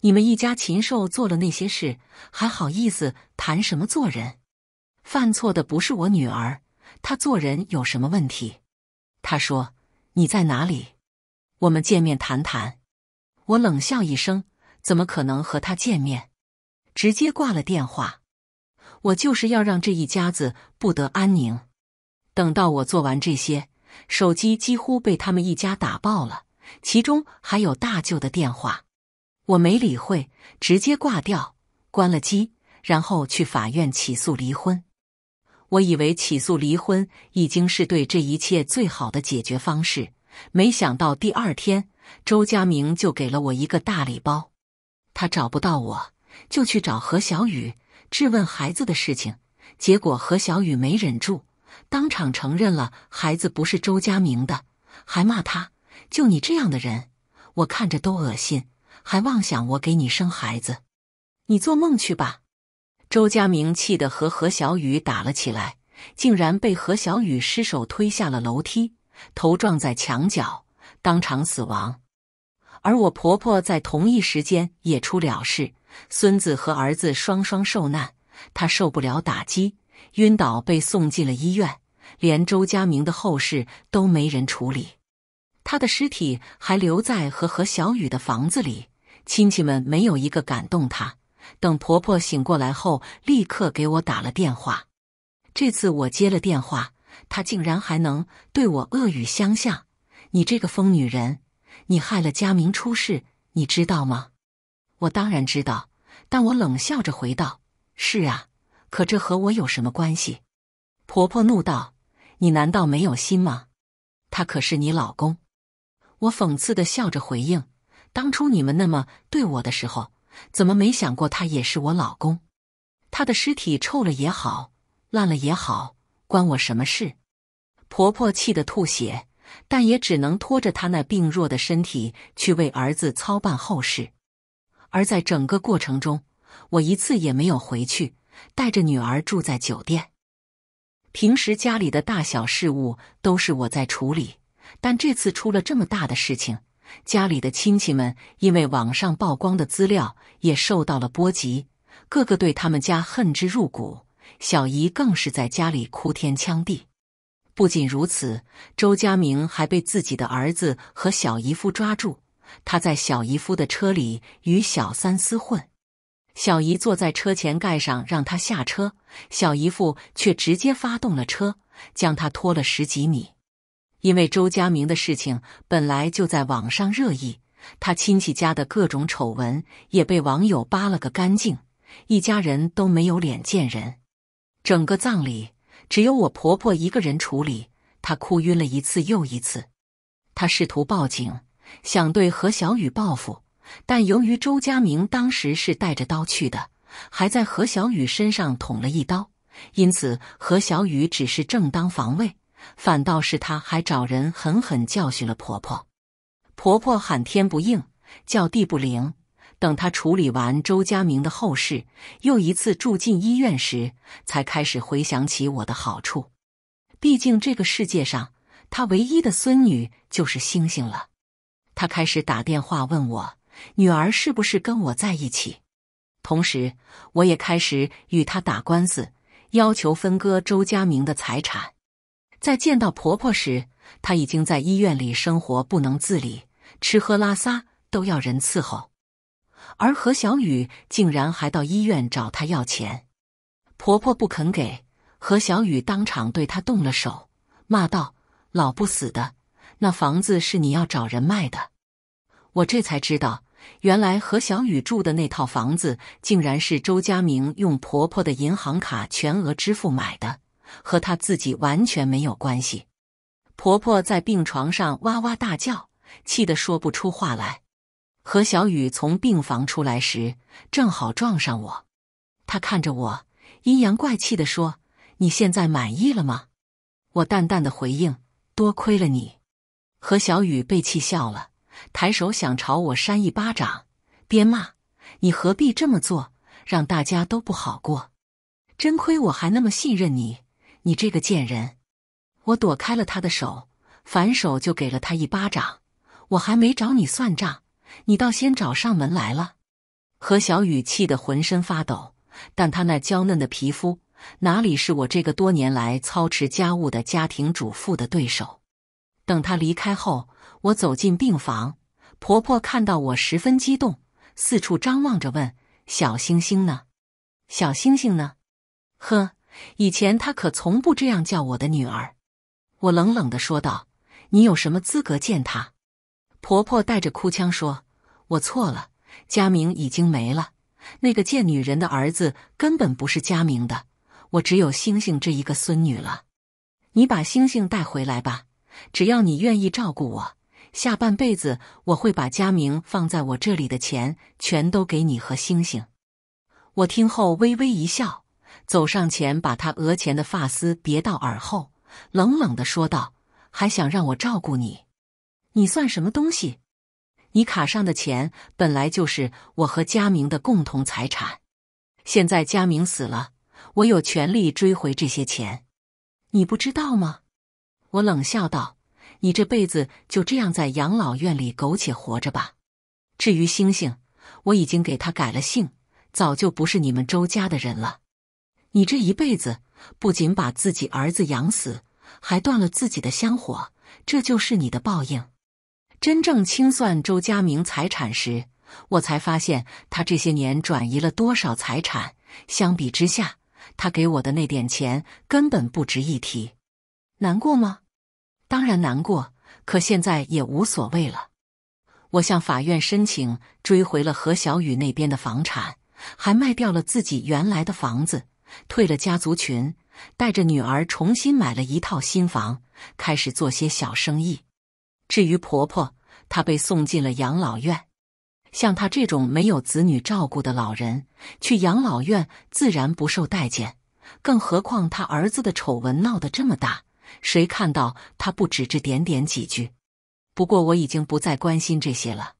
你们一家禽兽做了那些事，还好意思谈什么做人？犯错的不是我女儿，她做人有什么问题？他说：“你在哪里？我们见面谈谈。”我冷笑一声：“怎么可能和他见面？”直接挂了电话。我就是要让这一家子不得安宁。等到我做完这些，手机几乎被他们一家打爆了，其中还有大舅的电话。我没理会，直接挂掉，关了机，然后去法院起诉离婚。我以为起诉离婚已经是对这一切最好的解决方式，没想到第二天周佳明就给了我一个大礼包。他找不到我，就去找何小雨质问孩子的事情。结果何小雨没忍住，当场承认了孩子不是周佳明的，还骂他：“就你这样的人，我看着都恶心。”还妄想我给你生孩子，你做梦去吧！周佳明气得和何小雨打了起来，竟然被何小雨失手推下了楼梯，头撞在墙角，当场死亡。而我婆婆在同一时间也出了事，孙子和儿子双双受难，她受不了打击，晕倒被送进了医院，连周佳明的后事都没人处理，他的尸体还留在和何小雨的房子里。亲戚们没有一个感动她。等婆婆醒过来后，立刻给我打了电话。这次我接了电话，她竟然还能对我恶语相向：“你这个疯女人，你害了佳明出事，你知道吗？”我当然知道，但我冷笑着回道：“是啊，可这和我有什么关系？”婆婆怒道：“你难道没有心吗？他可是你老公。”我讽刺的笑着回应。当初你们那么对我的时候，怎么没想过他也是我老公？他的尸体臭了也好，烂了也好，关我什么事？婆婆气得吐血，但也只能拖着他那病弱的身体去为儿子操办后事。而在整个过程中，我一次也没有回去，带着女儿住在酒店。平时家里的大小事务都是我在处理，但这次出了这么大的事情。家里的亲戚们因为网上曝光的资料也受到了波及，个个对他们家恨之入骨。小姨更是在家里哭天抢地。不仅如此，周家明还被自己的儿子和小姨夫抓住，他在小姨夫的车里与小三厮混。小姨坐在车前盖上让他下车，小姨夫却直接发动了车，将他拖了十几米。因为周家明的事情本来就在网上热议，他亲戚家的各种丑闻也被网友扒了个干净，一家人都没有脸见人。整个葬礼只有我婆婆一个人处理，她哭晕了一次又一次。她试图报警，想对何小雨报复，但由于周家明当时是带着刀去的，还在何小雨身上捅了一刀，因此何小雨只是正当防卫。反倒是她还找人狠狠教训了婆婆，婆婆喊天不应，叫地不灵。等她处理完周家明的后事，又一次住进医院时，才开始回想起我的好处。毕竟这个世界上，她唯一的孙女就是星星了。她开始打电话问我女儿是不是跟我在一起，同时我也开始与她打官司，要求分割周家明的财产。在见到婆婆时，她已经在医院里生活不能自理，吃喝拉撒都要人伺候。而何小雨竟然还到医院找她要钱，婆婆不肯给，何小雨当场对她动了手，骂道：“老不死的，那房子是你要找人卖的。”我这才知道，原来何小雨住的那套房子，竟然是周家明用婆婆的银行卡全额支付买的。和她自己完全没有关系。婆婆在病床上哇哇大叫，气得说不出话来。何小雨从病房出来时，正好撞上我。她看着我，阴阳怪气地说：“你现在满意了吗？”我淡淡的回应：“多亏了你。”何小雨被气笑了，抬手想朝我扇一巴掌，边骂：“你何必这么做，让大家都不好过？真亏我还那么信任你。”你这个贱人！我躲开了他的手，反手就给了他一巴掌。我还没找你算账，你倒先找上门来了。何小雨气得浑身发抖，但她那娇嫩的皮肤哪里是我这个多年来操持家务的家庭主妇的对手？等她离开后，我走进病房，婆婆看到我十分激动，四处张望着问：“小星星呢？小星星呢？”呵。以前她可从不这样叫我的女儿，我冷冷的说道：“你有什么资格见她？”婆婆带着哭腔说：“我错了，佳明已经没了，那个贱女人的儿子根本不是佳明的，我只有星星这一个孙女了。你把星星带回来吧，只要你愿意照顾我，下半辈子我会把佳明放在我这里的钱全都给你和星星。”我听后微微一笑。走上前，把他额前的发丝别到耳后，冷冷的说道：“还想让我照顾你？你算什么东西？你卡上的钱本来就是我和佳明的共同财产，现在佳明死了，我有权利追回这些钱。你不知道吗？”我冷笑道：“你这辈子就这样在养老院里苟且活着吧。至于星星，我已经给他改了姓，早就不是你们周家的人了。”你这一辈子不仅把自己儿子养死，还断了自己的香火，这就是你的报应。真正清算周家明财产时，我才发现他这些年转移了多少财产。相比之下，他给我的那点钱根本不值一提。难过吗？当然难过，可现在也无所谓了。我向法院申请追回了何小雨那边的房产，还卖掉了自己原来的房子。退了家族群，带着女儿重新买了一套新房，开始做些小生意。至于婆婆，她被送进了养老院。像她这种没有子女照顾的老人，去养老院自然不受待见。更何况她儿子的丑闻闹得这么大，谁看到她不指指点点几句？不过我已经不再关心这些了，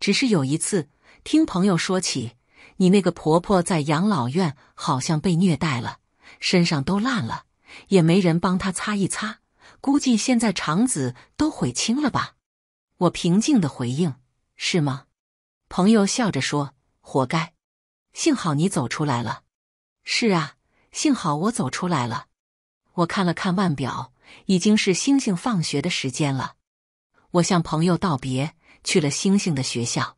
只是有一次听朋友说起。你那个婆婆在养老院好像被虐待了，身上都烂了，也没人帮她擦一擦，估计现在肠子都悔青了吧？我平静的回应：“是吗？”朋友笑着说：“活该，幸好你走出来了。”“是啊，幸好我走出来了。”我看了看腕表，已经是星星放学的时间了。我向朋友道别，去了星星的学校，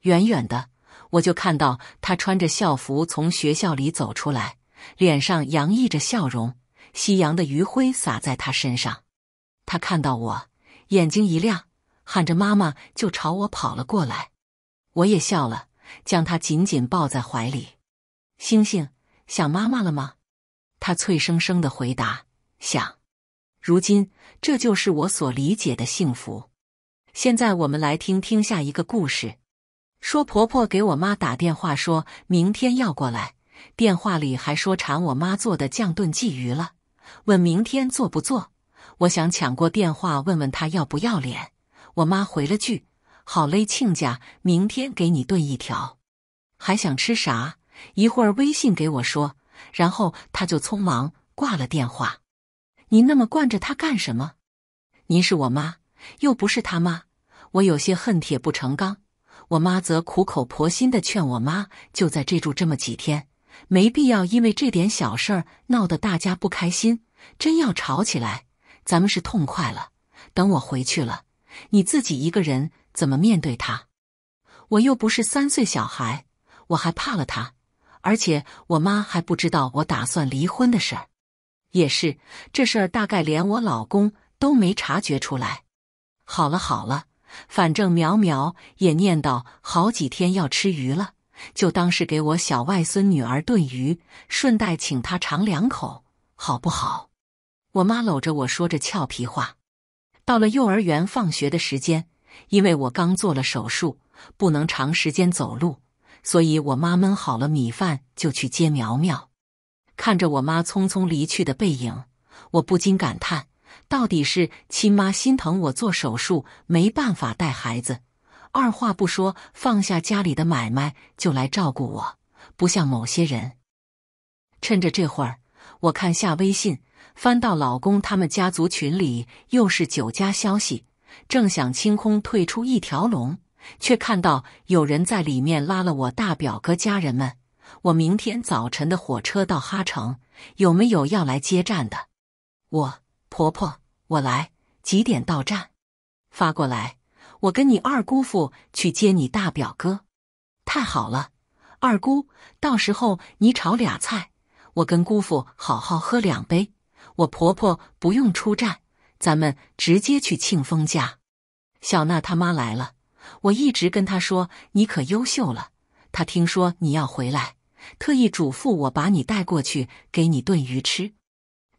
远远的。我就看到他穿着校服从学校里走出来，脸上洋溢着笑容。夕阳的余晖洒在他身上，他看到我，眼睛一亮，喊着“妈妈”就朝我跑了过来。我也笑了，将他紧紧抱在怀里。“星星，想妈妈了吗？”他脆生生的回答：“想。”如今，这就是我所理解的幸福。现在，我们来听听下一个故事。说婆婆给我妈打电话，说明天要过来。电话里还说馋我妈做的酱炖鲫鱼了，问明天做不做。我想抢过电话问问他要不要脸。我妈回了句：“好嘞，亲家，明天给你炖一条。”还想吃啥？一会儿微信给我说。然后他就匆忙挂了电话。您那么惯着他干什么？您是我妈，又不是他妈。我有些恨铁不成钢。我妈则苦口婆心地劝：“我妈就在这住这么几天，没必要因为这点小事儿闹得大家不开心。真要吵起来，咱们是痛快了。等我回去了，你自己一个人怎么面对他？我又不是三岁小孩，我还怕了他。而且我妈还不知道我打算离婚的事儿，也是这事儿大概连我老公都没察觉出来。好了好了。”反正苗苗也念叨好几天要吃鱼了，就当是给我小外孙女儿炖鱼，顺带请她尝两口，好不好？我妈搂着我说着俏皮话。到了幼儿园放学的时间，因为我刚做了手术，不能长时间走路，所以我妈焖好了米饭就去接苗苗。看着我妈匆匆离去的背影，我不禁感叹。到底是亲妈心疼我做手术，没办法带孩子，二话不说放下家里的买卖就来照顾我，不像某些人。趁着这会儿，我看下微信，翻到老公他们家族群里又是酒家消息，正想清空退出一条龙，却看到有人在里面拉了我大表哥家人们，我明天早晨的火车到哈城，有没有要来接站的？我。婆婆，我来几点到站，发过来。我跟你二姑父去接你大表哥，太好了。二姑，到时候你炒俩菜，我跟姑父好好喝两杯。我婆婆不用出站，咱们直接去庆丰家。小娜他妈来了，我一直跟她说你可优秀了。她听说你要回来，特意嘱咐我把你带过去，给你炖鱼吃。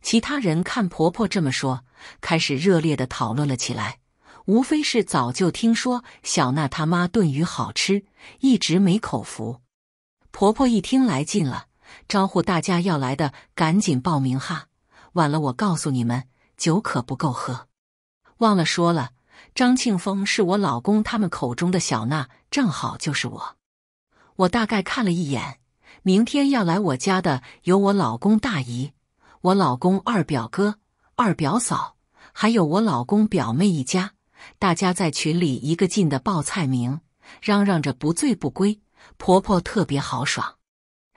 其他人看婆婆这么说，开始热烈的讨论了起来，无非是早就听说小娜他妈炖鱼好吃，一直没口福。婆婆一听来劲了，招呼大家要来的赶紧报名哈，晚了我告诉你们酒可不够喝。忘了说了，张庆峰是我老公，他们口中的小娜正好就是我。我大概看了一眼，明天要来我家的有我老公大姨。我老公、二表哥、二表嫂，还有我老公表妹一家，大家在群里一个劲的报菜名，嚷嚷着不醉不归。婆婆特别豪爽，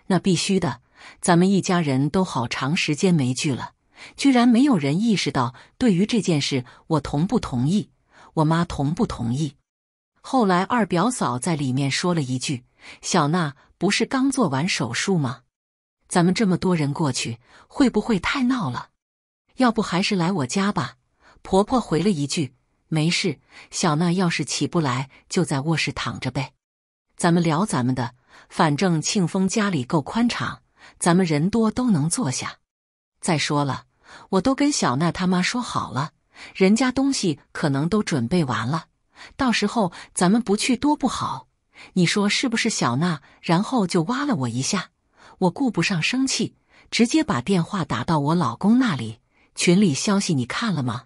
那必须的，咱们一家人都好长时间没聚了，居然没有人意识到，对于这件事，我同不同意，我妈同不同意。后来二表嫂在里面说了一句：“小娜不是刚做完手术吗？”咱们这么多人过去，会不会太闹了？要不还是来我家吧。婆婆回了一句：“没事，小娜要是起不来，就在卧室躺着呗。咱们聊咱们的，反正庆丰家里够宽敞，咱们人多都能坐下。再说了，我都跟小娜他妈说好了，人家东西可能都准备完了，到时候咱们不去多不好？你说是不是，小娜？”然后就挖了我一下。我顾不上生气，直接把电话打到我老公那里。群里消息你看了吗？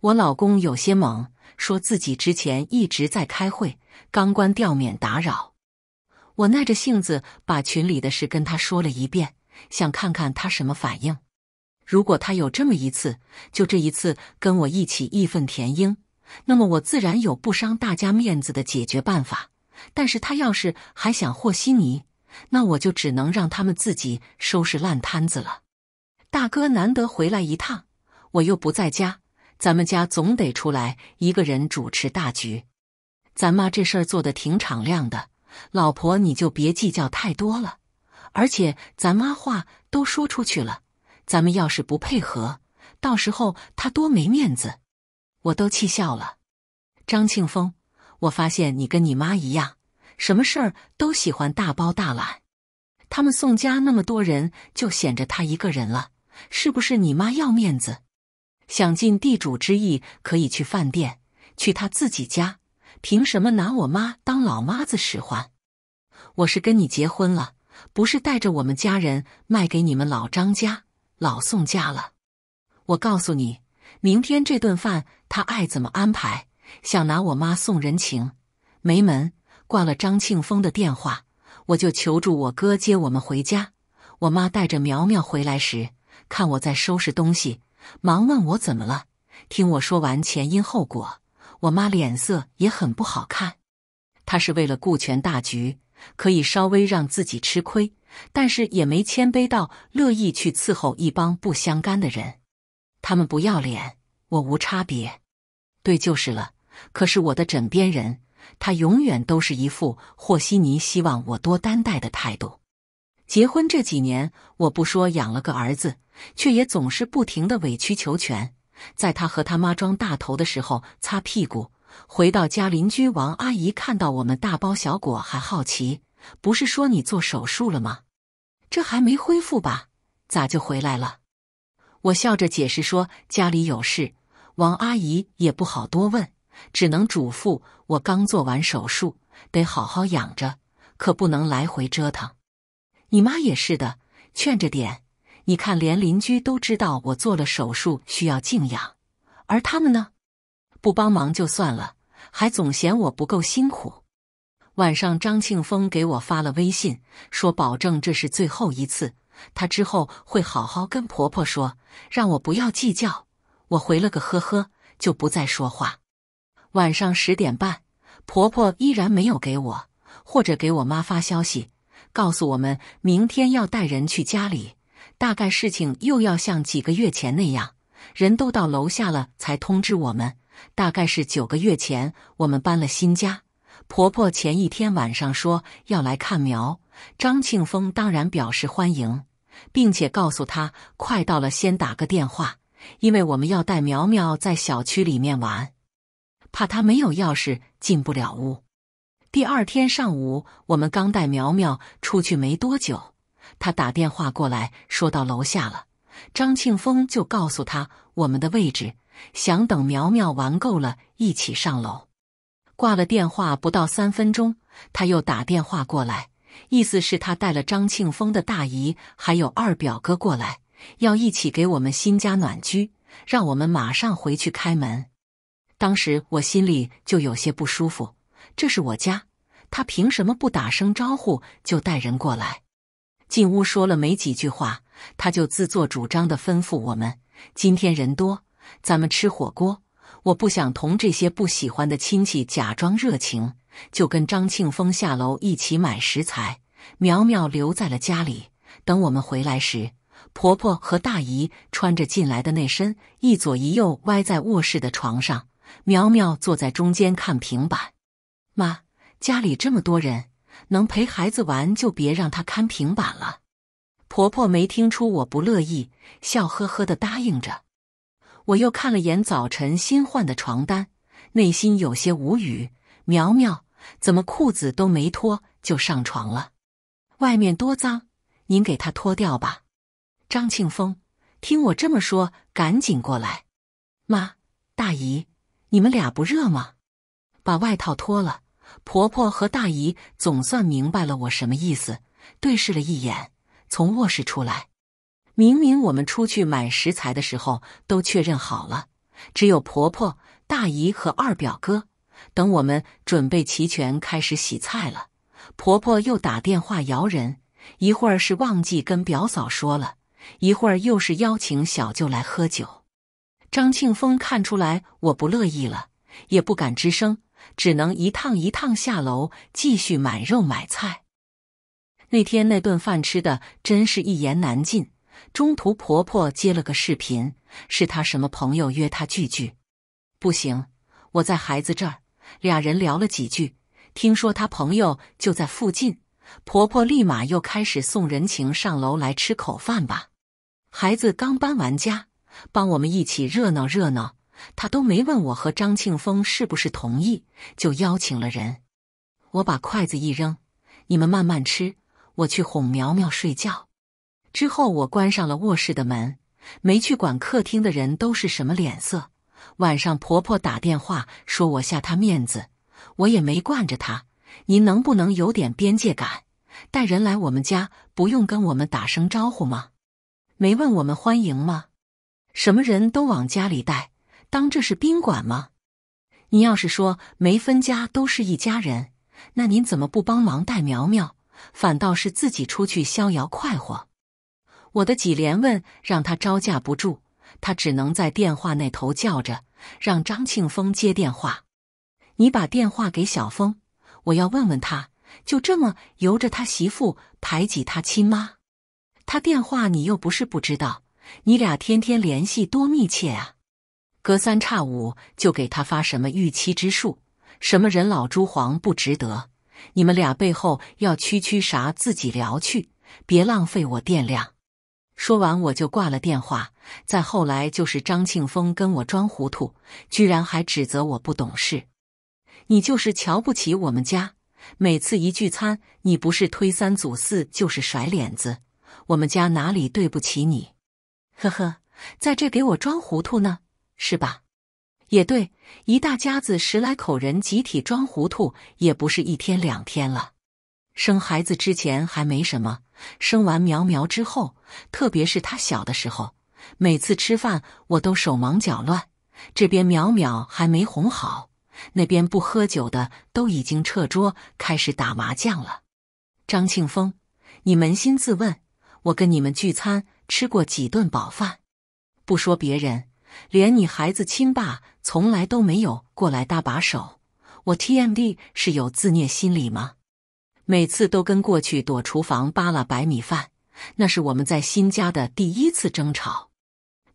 我老公有些懵，说自己之前一直在开会，刚关掉免打扰。我耐着性子把群里的事跟他说了一遍，想看看他什么反应。如果他有这么一次，就这一次跟我一起义愤填膺，那么我自然有不伤大家面子的解决办法。但是他要是还想和稀泥。那我就只能让他们自己收拾烂摊子了。大哥难得回来一趟，我又不在家，咱们家总得出来一个人主持大局。咱妈这事儿做的挺敞亮的，老婆你就别计较太多了。而且咱妈话都说出去了，咱们要是不配合，到时候她多没面子。我都气笑了。张庆峰，我发现你跟你妈一样。什么事儿都喜欢大包大揽，他们宋家那么多人，就显着他一个人了，是不是？你妈要面子，想尽地主之谊，可以去饭店，去他自己家，凭什么拿我妈当老妈子使唤？我是跟你结婚了，不是带着我们家人卖给你们老张家、老宋家了。我告诉你，明天这顿饭他爱怎么安排，想拿我妈送人情，没门。挂了张庆峰的电话，我就求助我哥接我们回家。我妈带着苗苗回来时，看我在收拾东西，忙问我怎么了。听我说完前因后果，我妈脸色也很不好看。她是为了顾全大局，可以稍微让自己吃亏，但是也没谦卑到乐意去伺候一帮不相干的人。他们不要脸，我无差别。对，就是了。可是我的枕边人。他永远都是一副和稀泥，希望我多担待的态度。结婚这几年，我不说养了个儿子，却也总是不停的委曲求全。在他和他妈装大头的时候，擦屁股。回到家，邻居王阿姨看到我们大包小裹，还好奇：“不是说你做手术了吗？这还没恢复吧？咋就回来了？”我笑着解释说：“家里有事。”王阿姨也不好多问。只能嘱咐我，刚做完手术，得好好养着，可不能来回折腾。你妈也是的，劝着点。你看，连邻居都知道我做了手术需要静养，而他们呢，不帮忙就算了，还总嫌我不够辛苦。晚上，张庆峰给我发了微信，说保证这是最后一次，他之后会好好跟婆婆说，让我不要计较。我回了个呵呵，就不再说话。晚上十点半，婆婆依然没有给我或者给我妈发消息，告诉我们明天要带人去家里。大概事情又要像几个月前那样，人都到楼下了才通知我们。大概是九个月前，我们搬了新家，婆婆前一天晚上说要来看苗。张庆峰当然表示欢迎，并且告诉他快到了先打个电话，因为我们要带苗苗在小区里面玩。怕他没有钥匙进不了屋。第二天上午，我们刚带苗苗出去没多久，他打电话过来，说到楼下了。张庆峰就告诉他我们的位置，想等苗苗玩够了，一起上楼。挂了电话不到三分钟，他又打电话过来，意思是他带了张庆峰的大姨还有二表哥过来，要一起给我们新家暖居，让我们马上回去开门。当时我心里就有些不舒服。这是我家，他凭什么不打声招呼就带人过来？进屋说了没几句话，他就自作主张地吩咐我们：“今天人多，咱们吃火锅。”我不想同这些不喜欢的亲戚假装热情，就跟张庆峰下楼一起买食材。苗苗留在了家里。等我们回来时，婆婆和大姨穿着进来的那身，一左一右歪在卧室的床上。苗苗坐在中间看平板，妈，家里这么多人，能陪孩子玩就别让他看平板了。婆婆没听出我不乐意，笑呵呵的答应着。我又看了眼早晨新换的床单，内心有些无语。苗苗怎么裤子都没脱就上床了？外面多脏，您给他脱掉吧。张庆峰，听我这么说，赶紧过来。妈，大姨。你们俩不热吗？把外套脱了。婆婆和大姨总算明白了我什么意思，对视了一眼，从卧室出来。明明我们出去买食材的时候都确认好了，只有婆婆、大姨和二表哥。等我们准备齐全，开始洗菜了，婆婆又打电话摇人，一会儿是忘记跟表嫂说了，一会儿又是邀请小舅来喝酒。张庆峰看出来我不乐意了，也不敢吱声，只能一趟一趟下楼继续买肉买菜。那天那顿饭吃的真是一言难尽。中途婆婆接了个视频，是她什么朋友约她聚聚，不行，我在孩子这儿，俩人聊了几句，听说她朋友就在附近，婆婆立马又开始送人情上楼来吃口饭吧。孩子刚搬完家。帮我们一起热闹热闹，他都没问我和张庆峰是不是同意，就邀请了人。我把筷子一扔，你们慢慢吃，我去哄苗苗睡觉。之后我关上了卧室的门，没去管客厅的人都是什么脸色。晚上婆婆打电话说我下她面子，我也没惯着她。您能不能有点边界感？带人来我们家不用跟我们打声招呼吗？没问我们欢迎吗？什么人都往家里带，当这是宾馆吗？你要是说没分家都是一家人，那您怎么不帮忙带苗苗，反倒是自己出去逍遥快活？我的几连问让他招架不住，他只能在电话那头叫着让张庆峰接电话。你把电话给小峰，我要问问他，就这么由着他媳妇排挤他亲妈？他电话你又不是不知道。你俩天天联系多密切啊，隔三差五就给他发什么预期之术，什么人老珠黄不值得。你们俩背后要蛐蛐啥，自己聊去，别浪费我电量。说完我就挂了电话。再后来就是张庆峰跟我装糊涂，居然还指责我不懂事。你就是瞧不起我们家，每次一聚餐，你不是推三阻四，就是甩脸子。我们家哪里对不起你？呵呵，在这给我装糊涂呢，是吧？也对，一大家子十来口人集体装糊涂也不是一天两天了。生孩子之前还没什么，生完苗苗之后，特别是他小的时候，每次吃饭我都手忙脚乱。这边苗苗还没哄好，那边不喝酒的都已经撤桌开始打麻将了。张庆峰，你扪心自问，我跟你们聚餐。吃过几顿饱饭，不说别人，连你孩子亲爸从来都没有过来搭把手。我 TMD 是有自虐心理吗？每次都跟过去躲厨房扒拉白米饭，那是我们在新家的第一次争吵。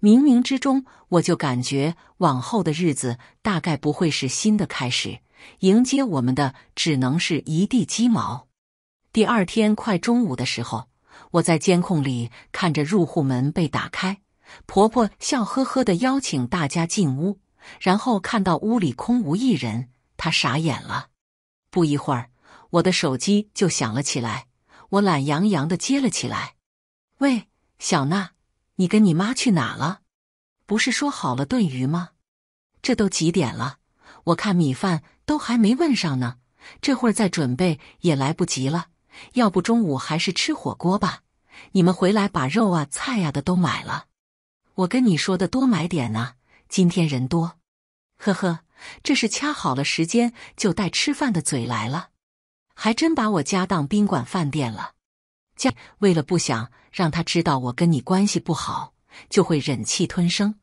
冥冥之中，我就感觉往后的日子大概不会是新的开始，迎接我们的只能是一地鸡毛。第二天快中午的时候。我在监控里看着入户门被打开，婆婆笑呵呵的邀请大家进屋，然后看到屋里空无一人，她傻眼了。不一会儿，我的手机就响了起来，我懒洋洋的接了起来：“喂，小娜，你跟你妈去哪了？不是说好了炖鱼吗？这都几点了？我看米饭都还没问上呢，这会儿再准备也来不及了。”要不中午还是吃火锅吧，你们回来把肉啊、菜啊的都买了。我跟你说的多买点呢，今天人多。呵呵，这是掐好了时间就带吃饭的嘴来了，还真把我家当宾馆饭店了。家为了不想让他知道我跟你关系不好，就会忍气吞声。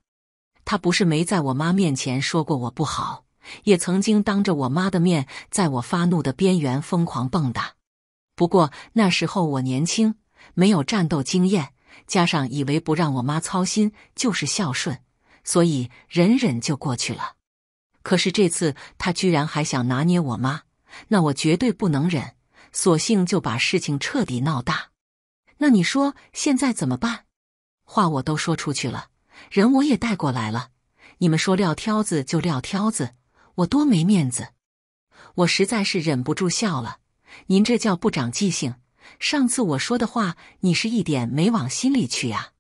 他不是没在我妈面前说过我不好，也曾经当着我妈的面在我发怒的边缘疯狂蹦跶。不过那时候我年轻，没有战斗经验，加上以为不让我妈操心就是孝顺，所以忍忍就过去了。可是这次他居然还想拿捏我妈，那我绝对不能忍，索性就把事情彻底闹大。那你说现在怎么办？话我都说出去了，人我也带过来了，你们说撂挑子就撂挑子，我多没面子！我实在是忍不住笑了。您这叫不长记性。上次我说的话，你是一点没往心里去呀？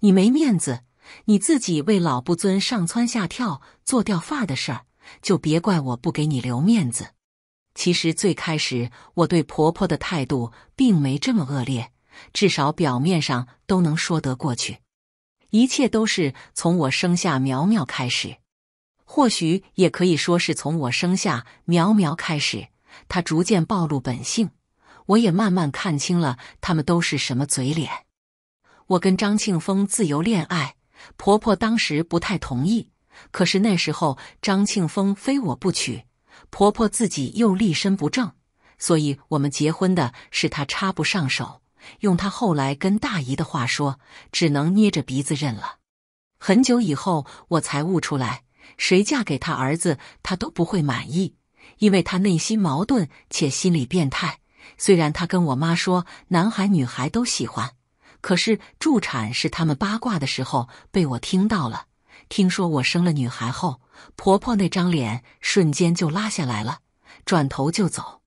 你没面子，你自己为老不尊上蹿下跳做掉范儿的事儿，就别怪我不给你留面子。其实最开始我对婆婆的态度并没这么恶劣，至少表面上都能说得过去。一切都是从我生下苗苗开始，或许也可以说是从我生下苗苗开始。他逐渐暴露本性，我也慢慢看清了他们都是什么嘴脸。我跟张庆峰自由恋爱，婆婆当时不太同意。可是那时候张庆峰非我不娶，婆婆自己又立身不正，所以我们结婚的是她插不上手。用她后来跟大姨的话说，只能捏着鼻子认了。很久以后我才悟出来，谁嫁给他儿子，他都不会满意。因为他内心矛盾且心理变态，虽然他跟我妈说男孩女孩都喜欢，可是助产是他们八卦的时候被我听到了。听说我生了女孩后，婆婆那张脸瞬间就拉下来了，转头就走。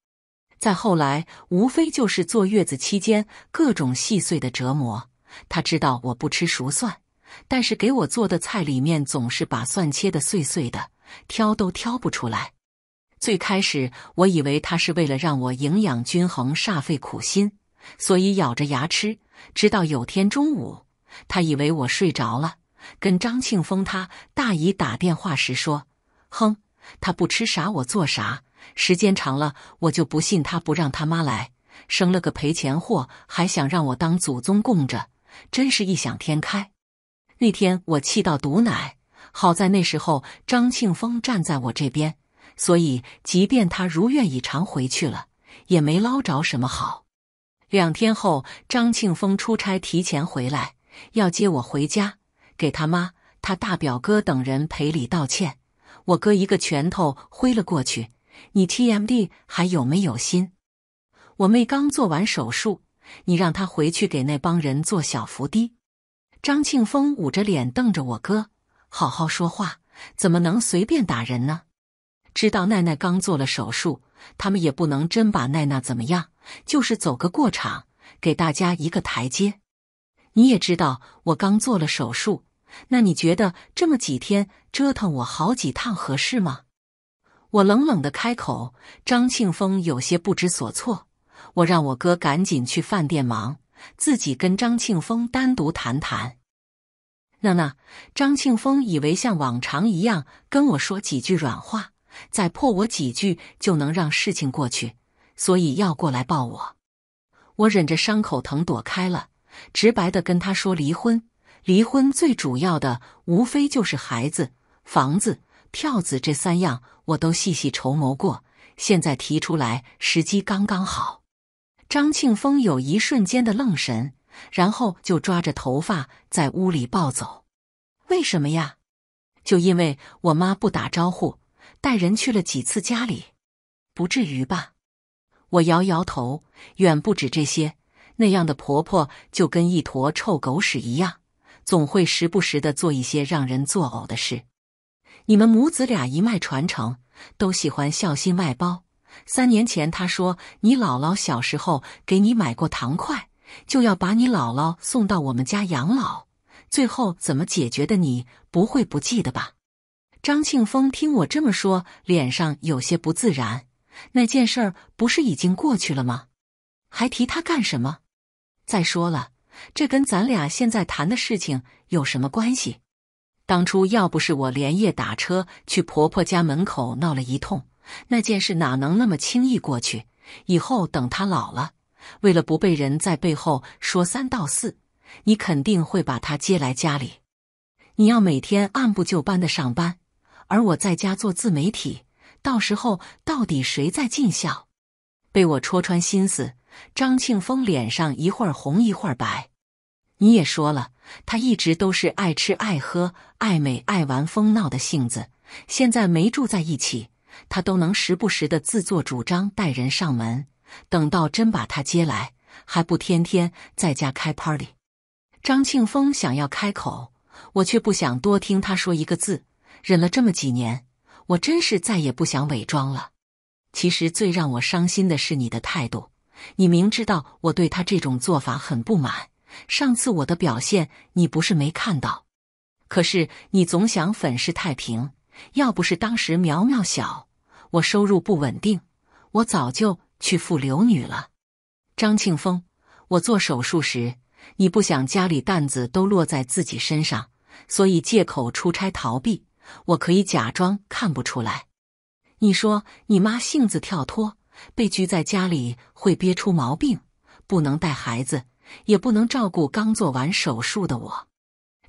再后来，无非就是坐月子期间各种细碎的折磨。他知道我不吃熟蒜，但是给我做的菜里面总是把蒜切的碎碎的，挑都挑不出来。最开始我以为他是为了让我营养均衡，煞费苦心，所以咬着牙吃。直到有天中午，他以为我睡着了，跟张庆峰他大姨打电话时说：“哼，他不吃啥我做啥。时间长了，我就不信他不让他妈来生了个赔钱货，还想让我当祖宗供着，真是异想天开。”那天我气到堵奶，好在那时候张庆峰站在我这边。所以，即便他如愿以偿回去了，也没捞着什么好。两天后，张庆峰出差提前回来，要接我回家，给他妈、他大表哥等人赔礼道歉。我哥一个拳头挥了过去：“你 TMD 还有没有心？”我妹刚做完手术，你让她回去给那帮人做小伏低。张庆峰捂着脸瞪着我哥：“好好说话，怎么能随便打人呢？”知道奈奈刚做了手术，他们也不能真把奈奈怎么样，就是走个过场，给大家一个台阶。你也知道我刚做了手术，那你觉得这么几天折腾我好几趟合适吗？我冷冷的开口。张庆峰有些不知所措。我让我哥赶紧去饭店忙，自己跟张庆峰单独谈谈。娜娜，张庆峰以为像往常一样跟我说几句软话。再泼我几句就能让事情过去，所以要过来抱我。我忍着伤口疼躲开了，直白的跟他说离婚。离婚最主要的无非就是孩子、房子、票子这三样，我都细细筹谋过，现在提出来时机刚刚好。张庆峰有一瞬间的愣神，然后就抓着头发在屋里暴走。为什么呀？就因为我妈不打招呼。带人去了几次家里，不至于吧？我摇摇头，远不止这些。那样的婆婆就跟一坨臭狗屎一样，总会时不时的做一些让人作呕的事。你们母子俩一脉传承，都喜欢孝心外包。三年前，她说你姥姥小时候给你买过糖块，就要把你姥姥送到我们家养老。最后怎么解决的？你不会不记得吧？张庆峰听我这么说，脸上有些不自然。那件事儿不是已经过去了吗？还提他干什么？再说了，这跟咱俩现在谈的事情有什么关系？当初要不是我连夜打车去婆婆家门口闹了一通，那件事哪能那么轻易过去？以后等她老了，为了不被人在背后说三道四，你肯定会把她接来家里。你要每天按部就班的上班。而我在家做自媒体，到时候到底谁在尽孝？被我戳穿心思，张庆峰脸上一会儿红一会儿白。你也说了，他一直都是爱吃、爱喝、爱美、爱玩、疯闹的性子。现在没住在一起，他都能时不时的自作主张带人上门。等到真把他接来，还不天天在家开 party？张庆峰想要开口，我却不想多听他说一个字。忍了这么几年，我真是再也不想伪装了。其实最让我伤心的是你的态度。你明知道我对他这种做法很不满，上次我的表现你不是没看到。可是你总想粉饰太平。要不是当时苗苗小，我收入不稳定，我早就去赴留女了。张庆峰，我做手术时，你不想家里担子都落在自己身上，所以借口出差逃避。我可以假装看不出来。你说你妈性子跳脱，被拘在家里会憋出毛病，不能带孩子，也不能照顾刚做完手术的我。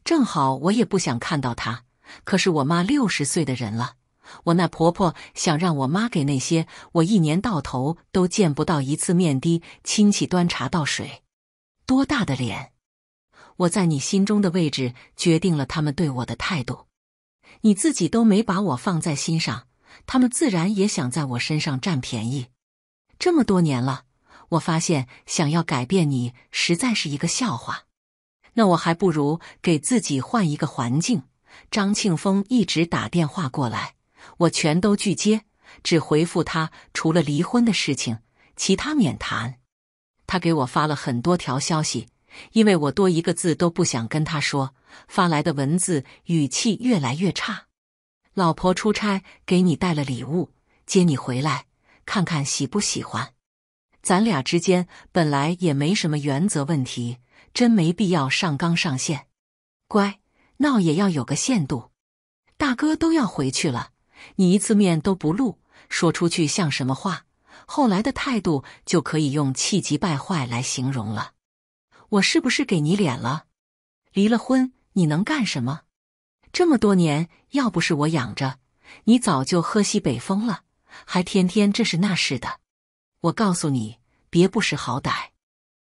正好我也不想看到她。可是我妈六十岁的人了，我那婆婆想让我妈给那些我一年到头都见不到一次面的亲戚端茶倒水，多大的脸！我在你心中的位置决定了他们对我的态度。你自己都没把我放在心上，他们自然也想在我身上占便宜。这么多年了，我发现想要改变你实在是一个笑话。那我还不如给自己换一个环境。张庆峰一直打电话过来，我全都拒接，只回复他除了离婚的事情，其他免谈。他给我发了很多条消息，因为我多一个字都不想跟他说。发来的文字语气越来越差。老婆出差给你带了礼物，接你回来，看看喜不喜欢。咱俩之间本来也没什么原则问题，真没必要上纲上线。乖，闹也要有个限度。大哥都要回去了，你一次面都不露，说出去像什么话？后来的态度就可以用气急败坏来形容了。我是不是给你脸了？离了婚。你能干什么？这么多年，要不是我养着你，早就喝西北风了，还天天这事那事的。我告诉你，别不识好歹。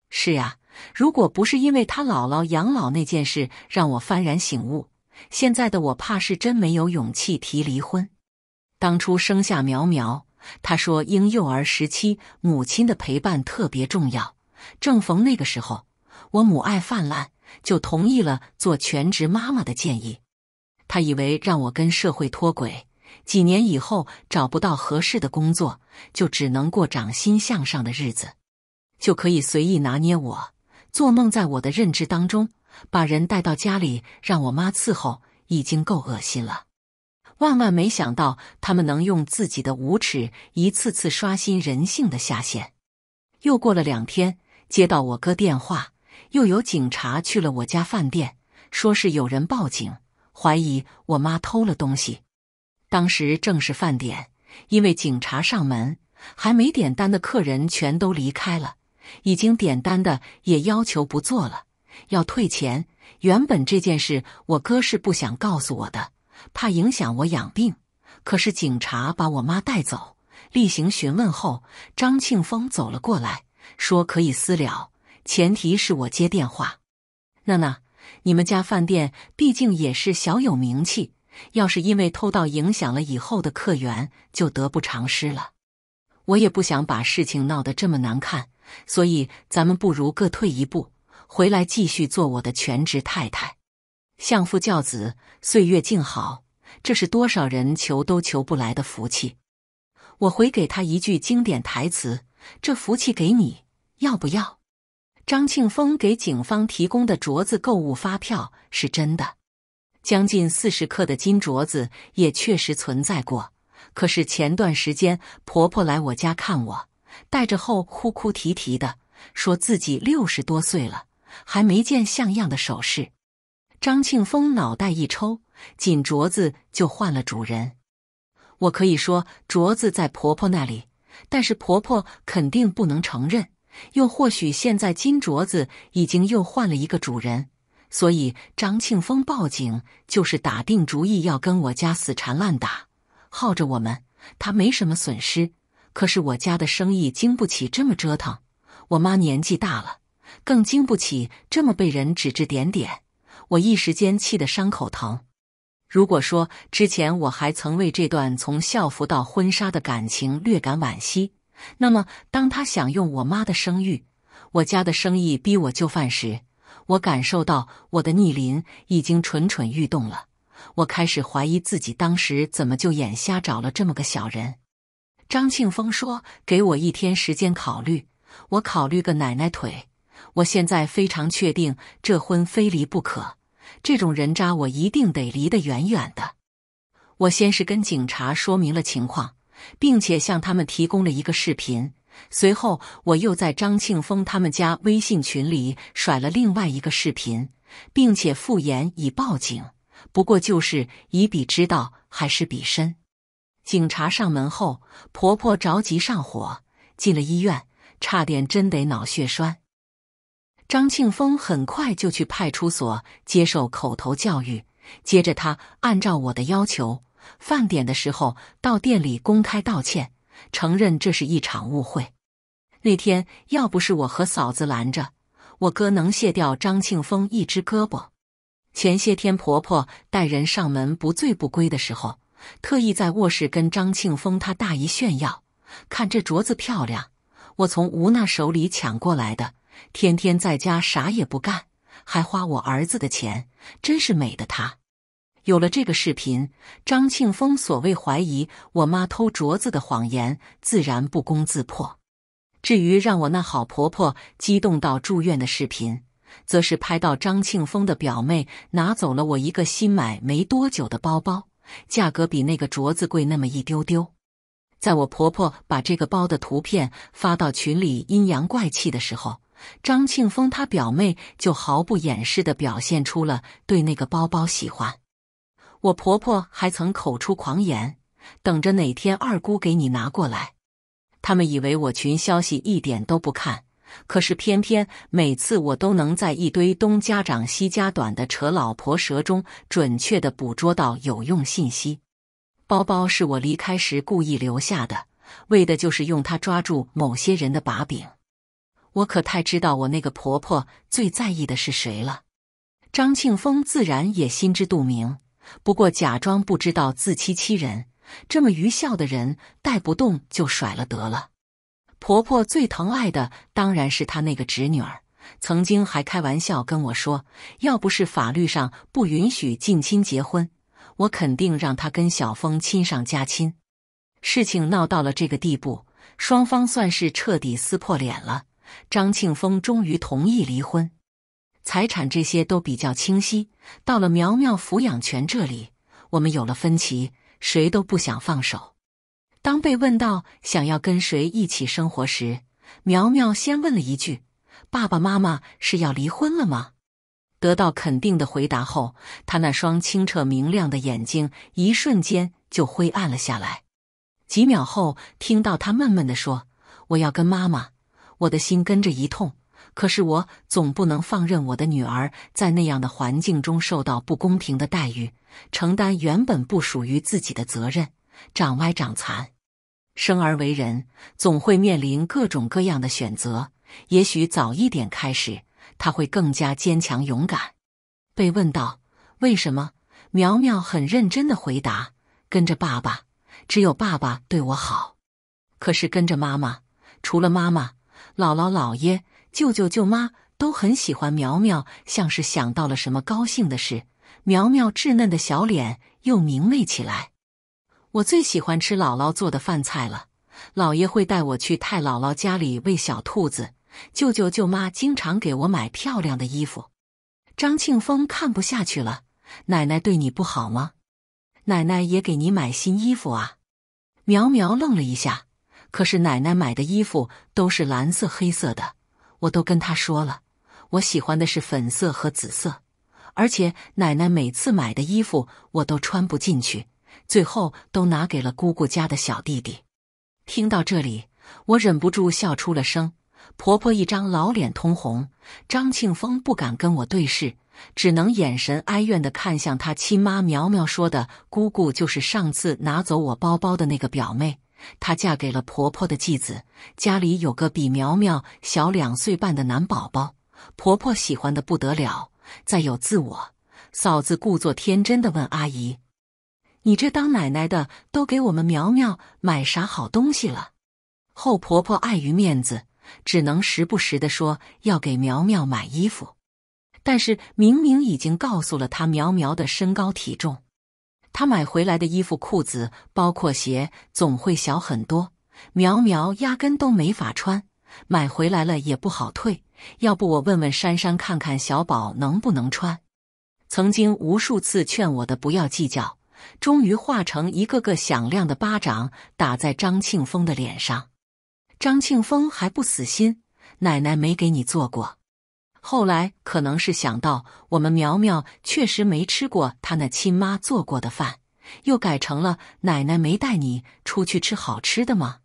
是呀，如果不是因为他姥姥养老那件事让我幡然醒悟，现在的我怕是真没有勇气提离婚。当初生下苗苗，他说婴幼儿时期母亲的陪伴特别重要，正逢那个时候，我母爱泛滥。就同意了做全职妈妈的建议。他以为让我跟社会脱轨，几年以后找不到合适的工作，就只能过掌心向上的日子，就可以随意拿捏我。做梦，在我的认知当中，把人带到家里让我妈伺候，已经够恶心了。万万没想到，他们能用自己的无耻一次次刷新人性的下限。又过了两天，接到我哥电话。又有警察去了我家饭店，说是有人报警，怀疑我妈偷了东西。当时正是饭点，因为警察上门，还没点单的客人全都离开了，已经点单的也要求不做了，要退钱。原本这件事我哥是不想告诉我的，怕影响我养病。可是警察把我妈带走，例行询问后，张庆峰走了过来，说可以私了。前提是我接电话，娜娜，你们家饭店毕竟也是小有名气，要是因为偷盗影响了以后的客源，就得不偿失了。我也不想把事情闹得这么难看，所以咱们不如各退一步，回来继续做我的全职太太，相夫教子，岁月静好。这是多少人求都求不来的福气。我回给他一句经典台词：“这福气给你，要不要？”张庆峰给警方提供的镯子购物发票是真的，将近四十克的金镯子也确实存在过。可是前段时间婆婆来我家看我，戴着后哭哭啼啼的，说自己六十多岁了还没见像样的首饰。张庆峰脑袋一抽，金镯子就换了主人。我可以说镯子在婆婆那里，但是婆婆肯定不能承认。又或许现在金镯子已经又换了一个主人，所以张庆峰报警就是打定主意要跟我家死缠烂打，耗着我们。他没什么损失，可是我家的生意经不起这么折腾。我妈年纪大了，更经不起这么被人指指点点。我一时间气得伤口疼。如果说之前我还曾为这段从校服到婚纱的感情略感惋惜。那么，当他想用我妈的声誉、我家的生意逼我就范时，我感受到我的逆鳞已经蠢蠢欲动了。我开始怀疑自己当时怎么就眼瞎找了这么个小人。张庆峰说：“给我一天时间考虑。”我考虑个奶奶腿。我现在非常确定这婚非离不可。这种人渣，我一定得离得远远的。我先是跟警察说明了情况。并且向他们提供了一个视频，随后我又在张庆峰他们家微信群里甩了另外一个视频，并且附言以报警。不过就是以彼之道，还施彼身。警察上门后，婆婆着急上火，进了医院，差点真得脑血栓。张庆峰很快就去派出所接受口头教育，接着他按照我的要求。饭点的时候到店里公开道歉，承认这是一场误会。那天要不是我和嫂子拦着，我哥能卸掉张庆峰一只胳膊。前些天婆婆带人上门不醉不归的时候，特意在卧室跟张庆峰他大姨炫耀：“看这镯子漂亮，我从吴娜手里抢过来的。天天在家啥也不干，还花我儿子的钱，真是美的她。”有了这个视频，张庆峰所谓怀疑我妈偷镯子的谎言自然不攻自破。至于让我那好婆婆激动到住院的视频，则是拍到张庆峰的表妹拿走了我一个新买没多久的包包，价格比那个镯子贵那么一丢丢。在我婆婆把这个包的图片发到群里阴阳怪气的时候，张庆峰他表妹就毫不掩饰地表现出了对那个包包喜欢。我婆婆还曾口出狂言，等着哪天二姑给你拿过来。他们以为我群消息一点都不看，可是偏偏每次我都能在一堆东家长西家短的扯老婆舌中，准确的捕捉到有用信息。包包是我离开时故意留下的，为的就是用它抓住某些人的把柄。我可太知道我那个婆婆最在意的是谁了。张庆峰自然也心知肚明。不过假装不知道，自欺欺人。这么愚孝的人带不动，就甩了得了。婆婆最疼爱的当然是她那个侄女儿，曾经还开玩笑跟我说，要不是法律上不允许近亲结婚，我肯定让她跟小峰亲上加亲。事情闹到了这个地步，双方算是彻底撕破脸了。张庆峰终于同意离婚。财产这些都比较清晰，到了苗苗抚养权这里，我们有了分歧，谁都不想放手。当被问到想要跟谁一起生活时，苗苗先问了一句：“爸爸妈妈是要离婚了吗？”得到肯定的回答后，他那双清澈明亮的眼睛一瞬间就灰暗了下来。几秒后，听到他闷闷地说：“我要跟妈妈。”我的心跟着一痛。可是我总不能放任我的女儿在那样的环境中受到不公平的待遇，承担原本不属于自己的责任，长歪长残。生而为人，总会面临各种各样的选择。也许早一点开始，他会更加坚强勇敢。被问到为什么，苗苗很认真的回答：“跟着爸爸，只有爸爸对我好。可是跟着妈妈，除了妈妈，姥姥、姥爷。”舅舅、舅妈都很喜欢苗苗，像是想到了什么高兴的事，苗苗稚嫩的小脸又明媚起来。我最喜欢吃姥姥做的饭菜了。姥爷会带我去太姥姥家里喂小兔子。舅舅、舅妈经常给我买漂亮的衣服。张庆峰看不下去了：“奶奶对你不好吗？奶奶也给你买新衣服啊？”苗苗愣了一下，可是奶奶买的衣服都是蓝色、黑色的。我都跟他说了，我喜欢的是粉色和紫色，而且奶奶每次买的衣服我都穿不进去，最后都拿给了姑姑家的小弟弟。听到这里，我忍不住笑出了声，婆婆一张老脸通红，张庆峰不敢跟我对视，只能眼神哀怨的看向他亲妈苗苗，说的姑姑就是上次拿走我包包的那个表妹。她嫁给了婆婆的继子，家里有个比苗苗小两岁半的男宝宝，婆婆喜欢的不得了。再有自我嫂子故作天真的问阿姨：“你这当奶奶的都给我们苗苗买啥好东西了？”后婆婆碍于面子，只能时不时的说要给苗苗买衣服，但是明明已经告诉了她苗苗的身高体重。他买回来的衣服、裤子，包括鞋，总会小很多。苗苗压根都没法穿，买回来了也不好退。要不我问问珊珊，看看小宝能不能穿。曾经无数次劝我的不要计较，终于化成一个个响亮的巴掌打在张庆峰的脸上。张庆峰还不死心，奶奶没给你做过。后来可能是想到我们苗苗确实没吃过他那亲妈做过的饭，又改成了奶奶没带你出去吃好吃的吗？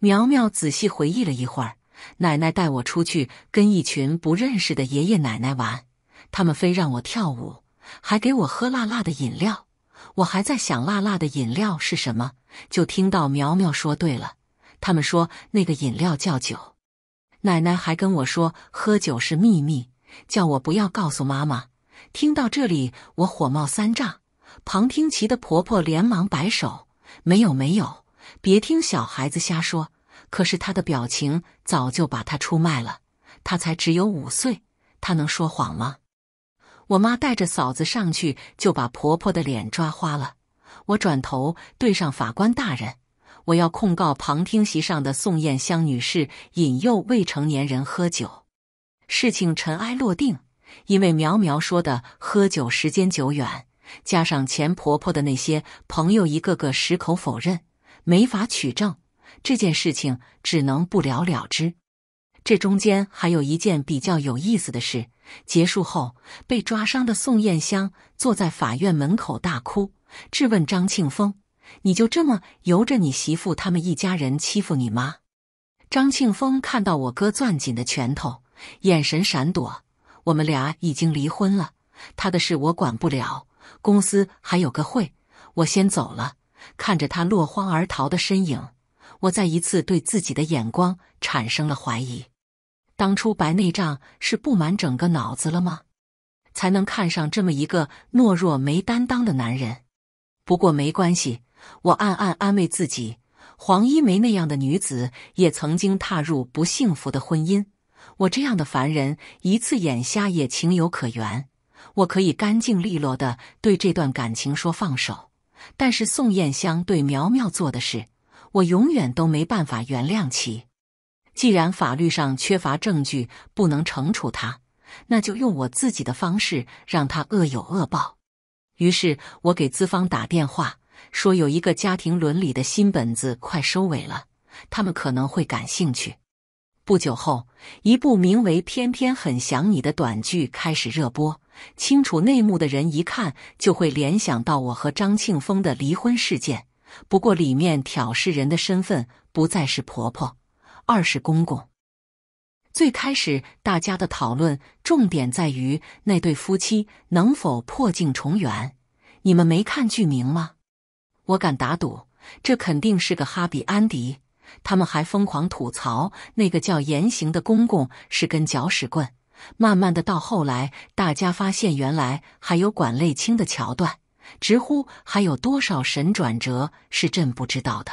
苗苗仔细回忆了一会儿，奶奶带我出去跟一群不认识的爷爷奶奶玩，他们非让我跳舞，还给我喝辣辣的饮料。我还在想辣辣的饮料是什么，就听到苗苗说：“对了，他们说那个饮料叫酒。”奶奶还跟我说喝酒是秘密，叫我不要告诉妈妈。听到这里，我火冒三丈。旁听席的婆婆连忙摆手：“没有，没有，别听小孩子瞎说。”可是她的表情早就把她出卖了。她才只有五岁，她能说谎吗？我妈带着嫂子上去，就把婆婆的脸抓花了。我转头对上法官大人。我要控告旁听席上的宋艳香女士引诱未成年人喝酒。事情尘埃落定，因为苗苗说的喝酒时间久远，加上钱婆婆的那些朋友一个个矢口否认，没法取证，这件事情只能不了了之。这中间还有一件比较有意思的事：结束后，被抓伤的宋艳香坐在法院门口大哭，质问张庆峰。你就这么由着你媳妇他们一家人欺负你吗？张庆峰看到我哥攥紧的拳头，眼神闪躲。我们俩已经离婚了，他的事我管不了。公司还有个会，我先走了。看着他落荒而逃的身影，我再一次对自己的眼光产生了怀疑。当初白内障是布满整个脑子了吗？才能看上这么一个懦弱没担当的男人？不过没关系。我暗暗安慰自己，黄一梅那样的女子也曾经踏入不幸福的婚姻，我这样的凡人一次眼瞎也情有可原。我可以干净利落的对这段感情说放手，但是宋艳香对苗苗做的事，我永远都没办法原谅其。既然法律上缺乏证据不能惩处她，那就用我自己的方式让她恶有恶报。于是，我给资方打电话。说有一个家庭伦理的新本子快收尾了，他们可能会感兴趣。不久后，一部名为《偏偏很想你》的短剧开始热播。清楚内幕的人一看就会联想到我和张庆峰的离婚事件。不过，里面挑事人的身份不再是婆婆，而是公公。最开始大家的讨论重点在于那对夫妻能否破镜重圆。你们没看剧名吗？我敢打赌，这肯定是个哈比安迪。他们还疯狂吐槽那个叫严行的公公是根搅屎棍。慢慢的，到后来，大家发现原来还有管泪卿的桥段，直呼还有多少神转折是朕不知道的。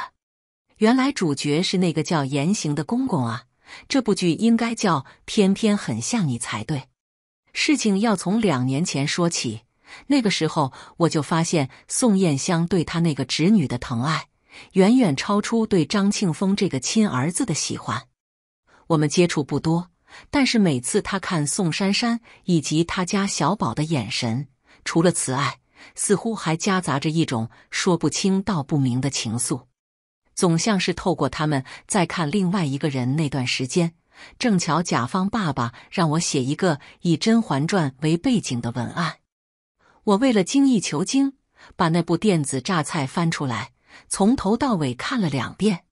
原来主角是那个叫严行的公公啊！这部剧应该叫《偏偏很像你》才对。事情要从两年前说起。那个时候，我就发现宋艳香对她那个侄女的疼爱，远远超出对张庆峰这个亲儿子的喜欢。我们接触不多，但是每次他看宋珊珊以及他家小宝的眼神，除了慈爱，似乎还夹杂着一种说不清道不明的情愫，总像是透过他们在看另外一个人。那段时间，正巧甲方爸爸让我写一个以《甄嬛传》为背景的文案。我为了精益求精，把那部电子榨菜翻出来，从头到尾看了两遍。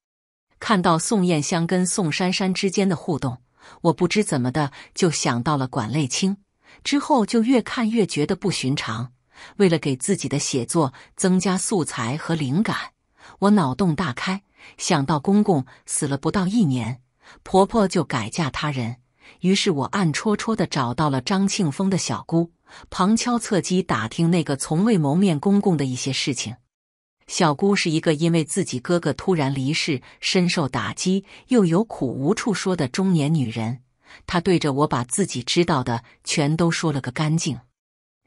看到宋艳香跟宋珊珊之间的互动，我不知怎么的就想到了管类清。之后就越看越觉得不寻常。为了给自己的写作增加素材和灵感，我脑洞大开，想到公公死了不到一年，婆婆就改嫁他人。于是我暗戳戳的找到了张庆峰的小姑。旁敲侧击打听那个从未谋面公公的一些事情。小姑是一个因为自己哥哥突然离世深受打击又有苦无处说的中年女人，她对着我把自己知道的全都说了个干净。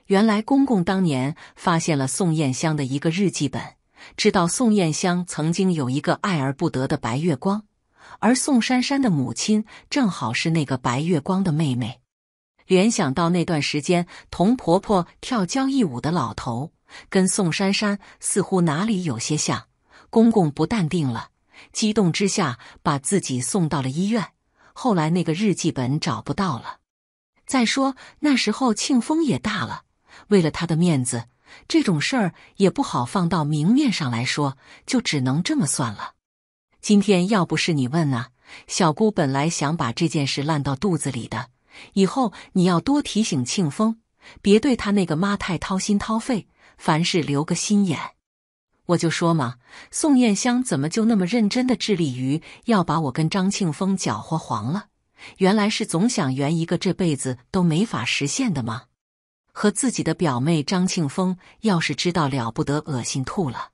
原来公公当年发现了宋艳香的一个日记本，知道宋艳香曾经有一个爱而不得的白月光，而宋珊珊的母亲正好是那个白月光的妹妹。联想到那段时间同婆婆跳交谊舞的老头，跟宋珊珊似乎哪里有些像，公公不淡定了，激动之下把自己送到了医院。后来那个日记本找不到了。再说那时候庆丰也大了，为了他的面子，这种事儿也不好放到明面上来说，就只能这么算了。今天要不是你问啊，小姑本来想把这件事烂到肚子里的。以后你要多提醒庆丰，别对他那个妈太掏心掏肺，凡事留个心眼。我就说嘛，宋艳香怎么就那么认真的致力于要把我跟张庆丰搅和黄了？原来是总想圆一个这辈子都没法实现的吗？和自己的表妹张庆丰要是知道了不得恶心吐了。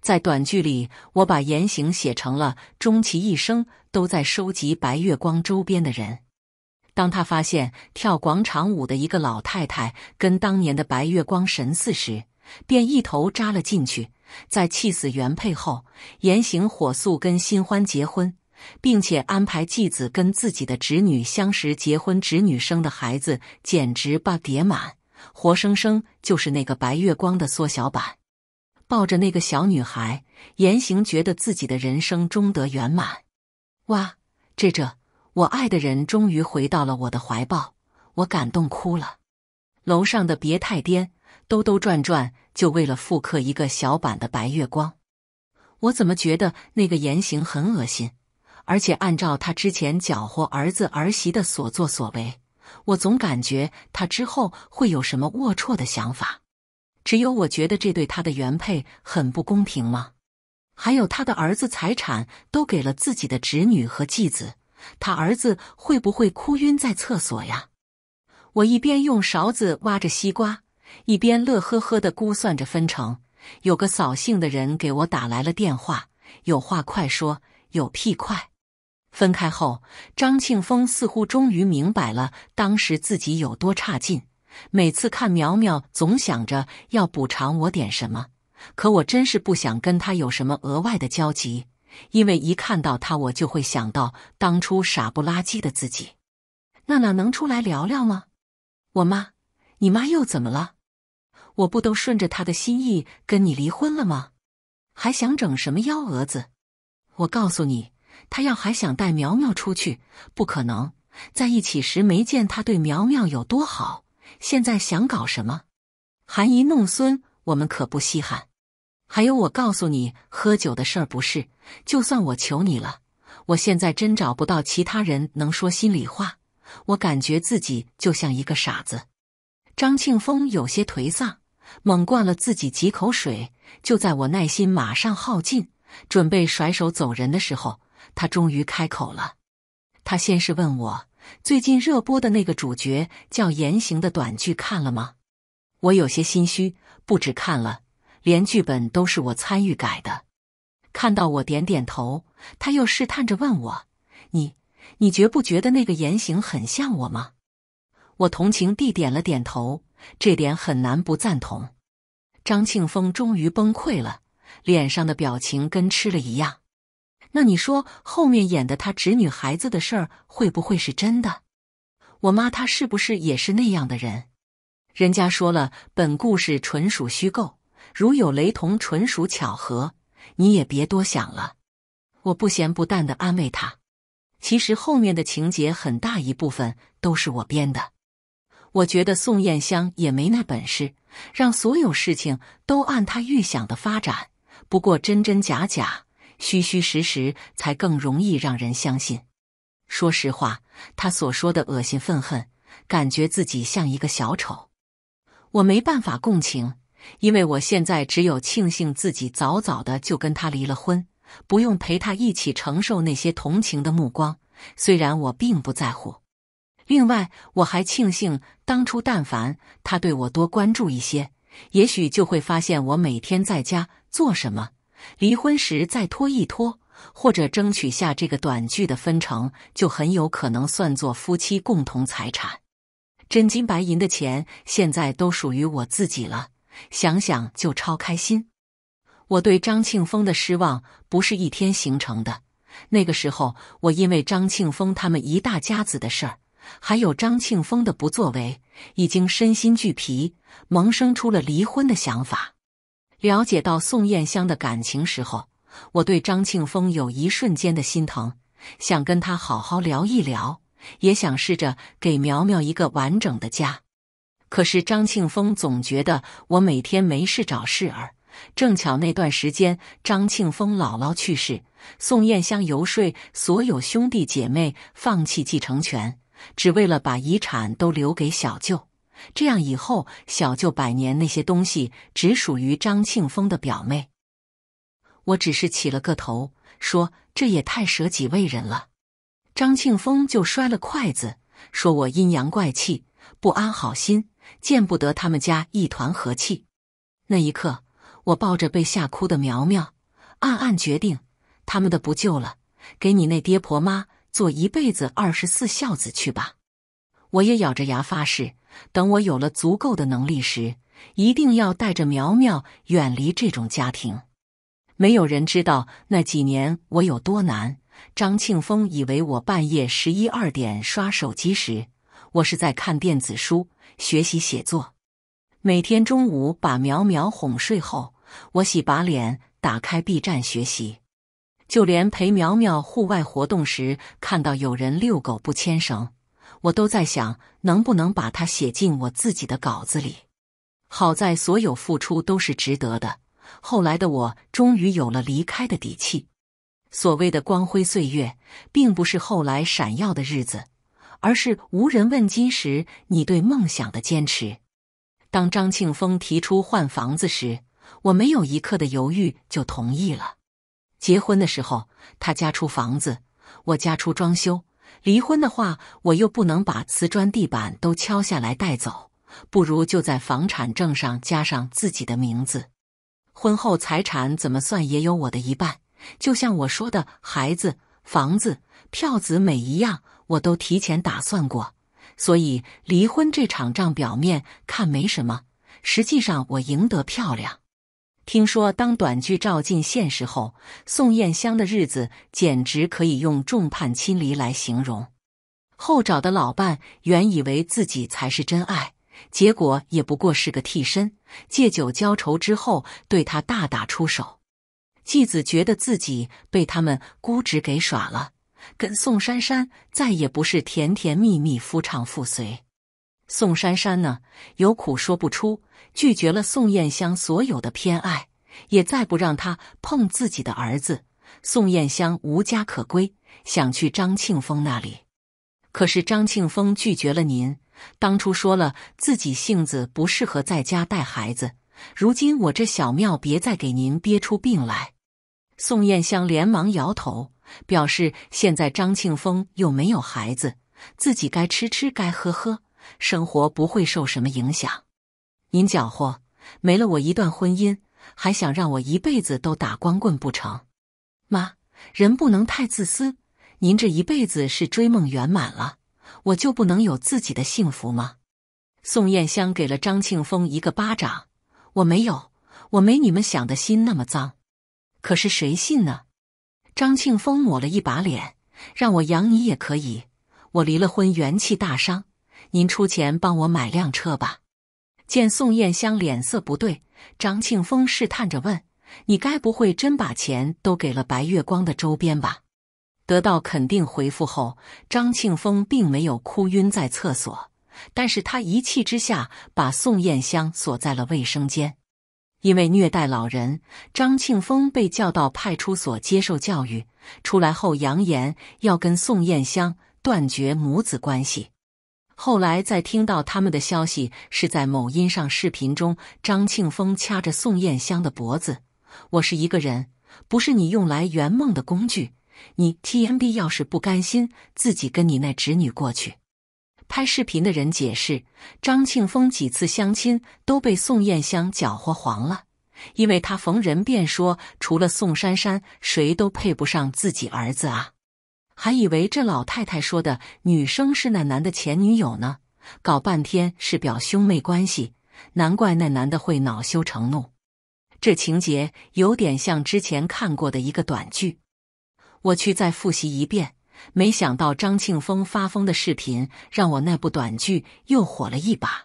在短剧里，我把言行写成了终其一生都在收集白月光周边的人。当他发现跳广场舞的一个老太太跟当年的白月光神似时，便一头扎了进去。在气死原配后，严行火速跟新欢结婚，并且安排继子跟自己的侄女相识结婚。侄女生的孩子简直把叠满，活生生就是那个白月光的缩小版。抱着那个小女孩，严行觉得自己的人生终得圆满。哇，这这。我爱的人终于回到了我的怀抱，我感动哭了。楼上的别太颠，兜兜转转就为了复刻一个小版的白月光。我怎么觉得那个言行很恶心？而且按照他之前搅和儿子儿媳的所作所为，我总感觉他之后会有什么龌龊的想法。只有我觉得这对他的原配很不公平吗？还有他的儿子财产都给了自己的侄女和继子。他儿子会不会哭晕在厕所呀？我一边用勺子挖着西瓜，一边乐呵呵地估算着分成。有个扫兴的人给我打来了电话，有话快说，有屁快。分开后，张庆峰似乎终于明白了当时自己有多差劲。每次看苗苗，总想着要补偿我点什么，可我真是不想跟他有什么额外的交集。因为一看到他，我就会想到当初傻不拉几的自己。娜娜，能出来聊聊吗？我妈，你妈又怎么了？我不都顺着她的心意跟你离婚了吗？还想整什么幺蛾子？我告诉你，他要还想带苗苗出去，不可能。在一起时没见他对苗苗有多好，现在想搞什么？含饴弄孙，我们可不稀罕。还有，我告诉你喝酒的事儿不是。就算我求你了，我现在真找不到其他人能说心里话。我感觉自己就像一个傻子。张庆峰有些颓丧，猛灌了自己几口水。就在我耐心马上耗尽，准备甩手走人的时候，他终于开口了。他先是问我最近热播的那个主角叫严行的短剧看了吗？我有些心虚，不止看了。连剧本都是我参与改的，看到我点点头，他又试探着问我：“你，你觉不觉得那个言行很像我吗？”我同情地点了点头，这点很难不赞同。张庆峰终于崩溃了，脸上的表情跟吃了一样。那你说后面演的他侄女孩子的事儿会不会是真的？我妈她是不是也是那样的人？人家说了，本故事纯属虚构。如有雷同，纯属巧合，你也别多想了。我不咸不淡的安慰他。其实后面的情节很大一部分都是我编的。我觉得宋艳香也没那本事，让所有事情都按他预想的发展。不过真真假假、虚虚实实，才更容易让人相信。说实话，他所说的恶心、愤恨，感觉自己像一个小丑，我没办法共情。因为我现在只有庆幸自己早早的就跟他离了婚，不用陪他一起承受那些同情的目光。虽然我并不在乎。另外，我还庆幸当初但凡他对我多关注一些，也许就会发现我每天在家做什么。离婚时再拖一拖，或者争取下这个短剧的分成，就很有可能算作夫妻共同财产。真金白银的钱现在都属于我自己了。想想就超开心。我对张庆峰的失望不是一天形成的。那个时候，我因为张庆峰他们一大家子的事儿，还有张庆峰的不作为，已经身心俱疲，萌生出了离婚的想法。了解到宋艳香的感情时候，我对张庆峰有一瞬间的心疼，想跟他好好聊一聊，也想试着给苗苗一个完整的家。可是张庆峰总觉得我每天没事找事儿。正巧那段时间，张庆峰姥姥去世，宋艳香游说所有兄弟姐妹放弃继承权，只为了把遗产都留给小舅，这样以后小舅百年那些东西只属于张庆峰的表妹。我只是起了个头，说这也太舍己为人了。张庆峰就摔了筷子，说我阴阳怪气，不安好心。见不得他们家一团和气。那一刻，我抱着被吓哭的苗苗，暗暗决定，他们的不救了，给你那爹婆妈做一辈子二十四孝子去吧。我也咬着牙发誓，等我有了足够的能力时，一定要带着苗苗远离这种家庭。没有人知道那几年我有多难。张庆峰以为我半夜十一二点刷手机时，我是在看电子书。学习写作，每天中午把苗苗哄睡后，我洗把脸，打开 B 站学习。就连陪苗苗户外活动时，看到有人遛狗不牵绳，我都在想能不能把它写进我自己的稿子里。好在所有付出都是值得的，后来的我终于有了离开的底气。所谓的光辉岁月，并不是后来闪耀的日子。而是无人问津时，你对梦想的坚持。当张庆峰提出换房子时，我没有一刻的犹豫就同意了。结婚的时候，他家出房子，我家出装修；离婚的话，我又不能把瓷砖地板都敲下来带走，不如就在房产证上加上自己的名字。婚后财产怎么算也有我的一半。就像我说的，孩子、房子、票子，每一样。我都提前打算过，所以离婚这场仗表面看没什么，实际上我赢得漂亮。听说当短剧照进现实后，宋艳香的日子简直可以用众叛亲离来形容。后找的老伴原以为自己才是真爱，结果也不过是个替身。借酒浇愁之后，对他大打出手。继子觉得自己被他们姑侄给耍了。跟宋珊珊再也不是甜甜蜜蜜、夫唱妇随。宋珊珊呢，有苦说不出，拒绝了宋艳香所有的偏爱，也再不让她碰自己的儿子。宋艳香无家可归，想去张庆峰那里，可是张庆峰拒绝了您，当初说了自己性子不适合在家带孩子，如今我这小庙别再给您憋出病来。宋艳香连忙摇头。表示现在张庆峰又没有孩子，自己该吃吃该喝喝，生活不会受什么影响。您搅和没了我一段婚姻，还想让我一辈子都打光棍不成？妈，人不能太自私。您这一辈子是追梦圆满了，我就不能有自己的幸福吗？宋艳香给了张庆峰一个巴掌。我没有，我没你们想的心那么脏。可是谁信呢？张庆峰抹了一把脸，让我养你也可以。我离了婚，元气大伤，您出钱帮我买辆车吧。见宋艳香脸色不对，张庆峰试探着问：“你该不会真把钱都给了白月光的周边吧？”得到肯定回复后，张庆峰并没有哭晕在厕所，但是他一气之下把宋艳香锁在了卫生间。因为虐待老人，张庆峰被叫到派出所接受教育。出来后扬言要跟宋艳香断绝母子关系。后来在听到他们的消息是在某音上视频中，张庆峰掐着宋艳香的脖子：“我是一个人，不是你用来圆梦的工具。你 TMB 要是不甘心，自己跟你那侄女过去。”拍视频的人解释，张庆峰几次相亲都被宋艳香搅和黄了，因为他逢人便说除了宋珊珊，谁都配不上自己儿子啊。还以为这老太太说的女生是那男的前女友呢，搞半天是表兄妹关系，难怪那男的会恼羞成怒。这情节有点像之前看过的一个短剧，我去再复习一遍。没想到张庆峰发疯的视频让我那部短剧又火了一把，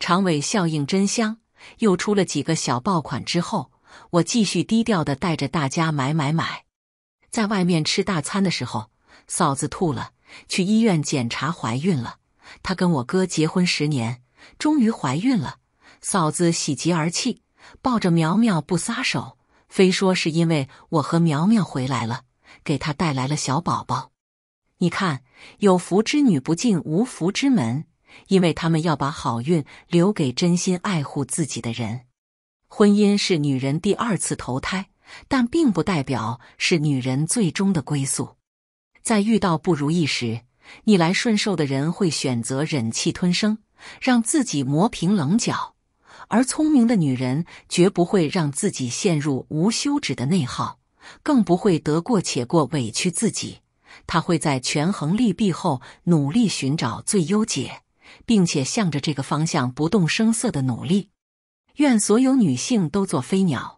长尾效应真香，又出了几个小爆款之后，我继续低调的带着大家买买买。在外面吃大餐的时候，嫂子吐了，去医院检查怀孕了。她跟我哥结婚十年，终于怀孕了，嫂子喜极而泣，抱着苗苗不撒手，非说是因为我和苗苗回来了，给她带来了小宝宝。你看，有福之女不进无福之门，因为他们要把好运留给真心爱护自己的人。婚姻是女人第二次投胎，但并不代表是女人最终的归宿。在遇到不如意时，逆来顺受的人会选择忍气吞声，让自己磨平棱角；而聪明的女人绝不会让自己陷入无休止的内耗，更不会得过且过，委屈自己。她会在权衡利弊后，努力寻找最优解，并且向着这个方向不动声色的努力。愿所有女性都做飞鸟。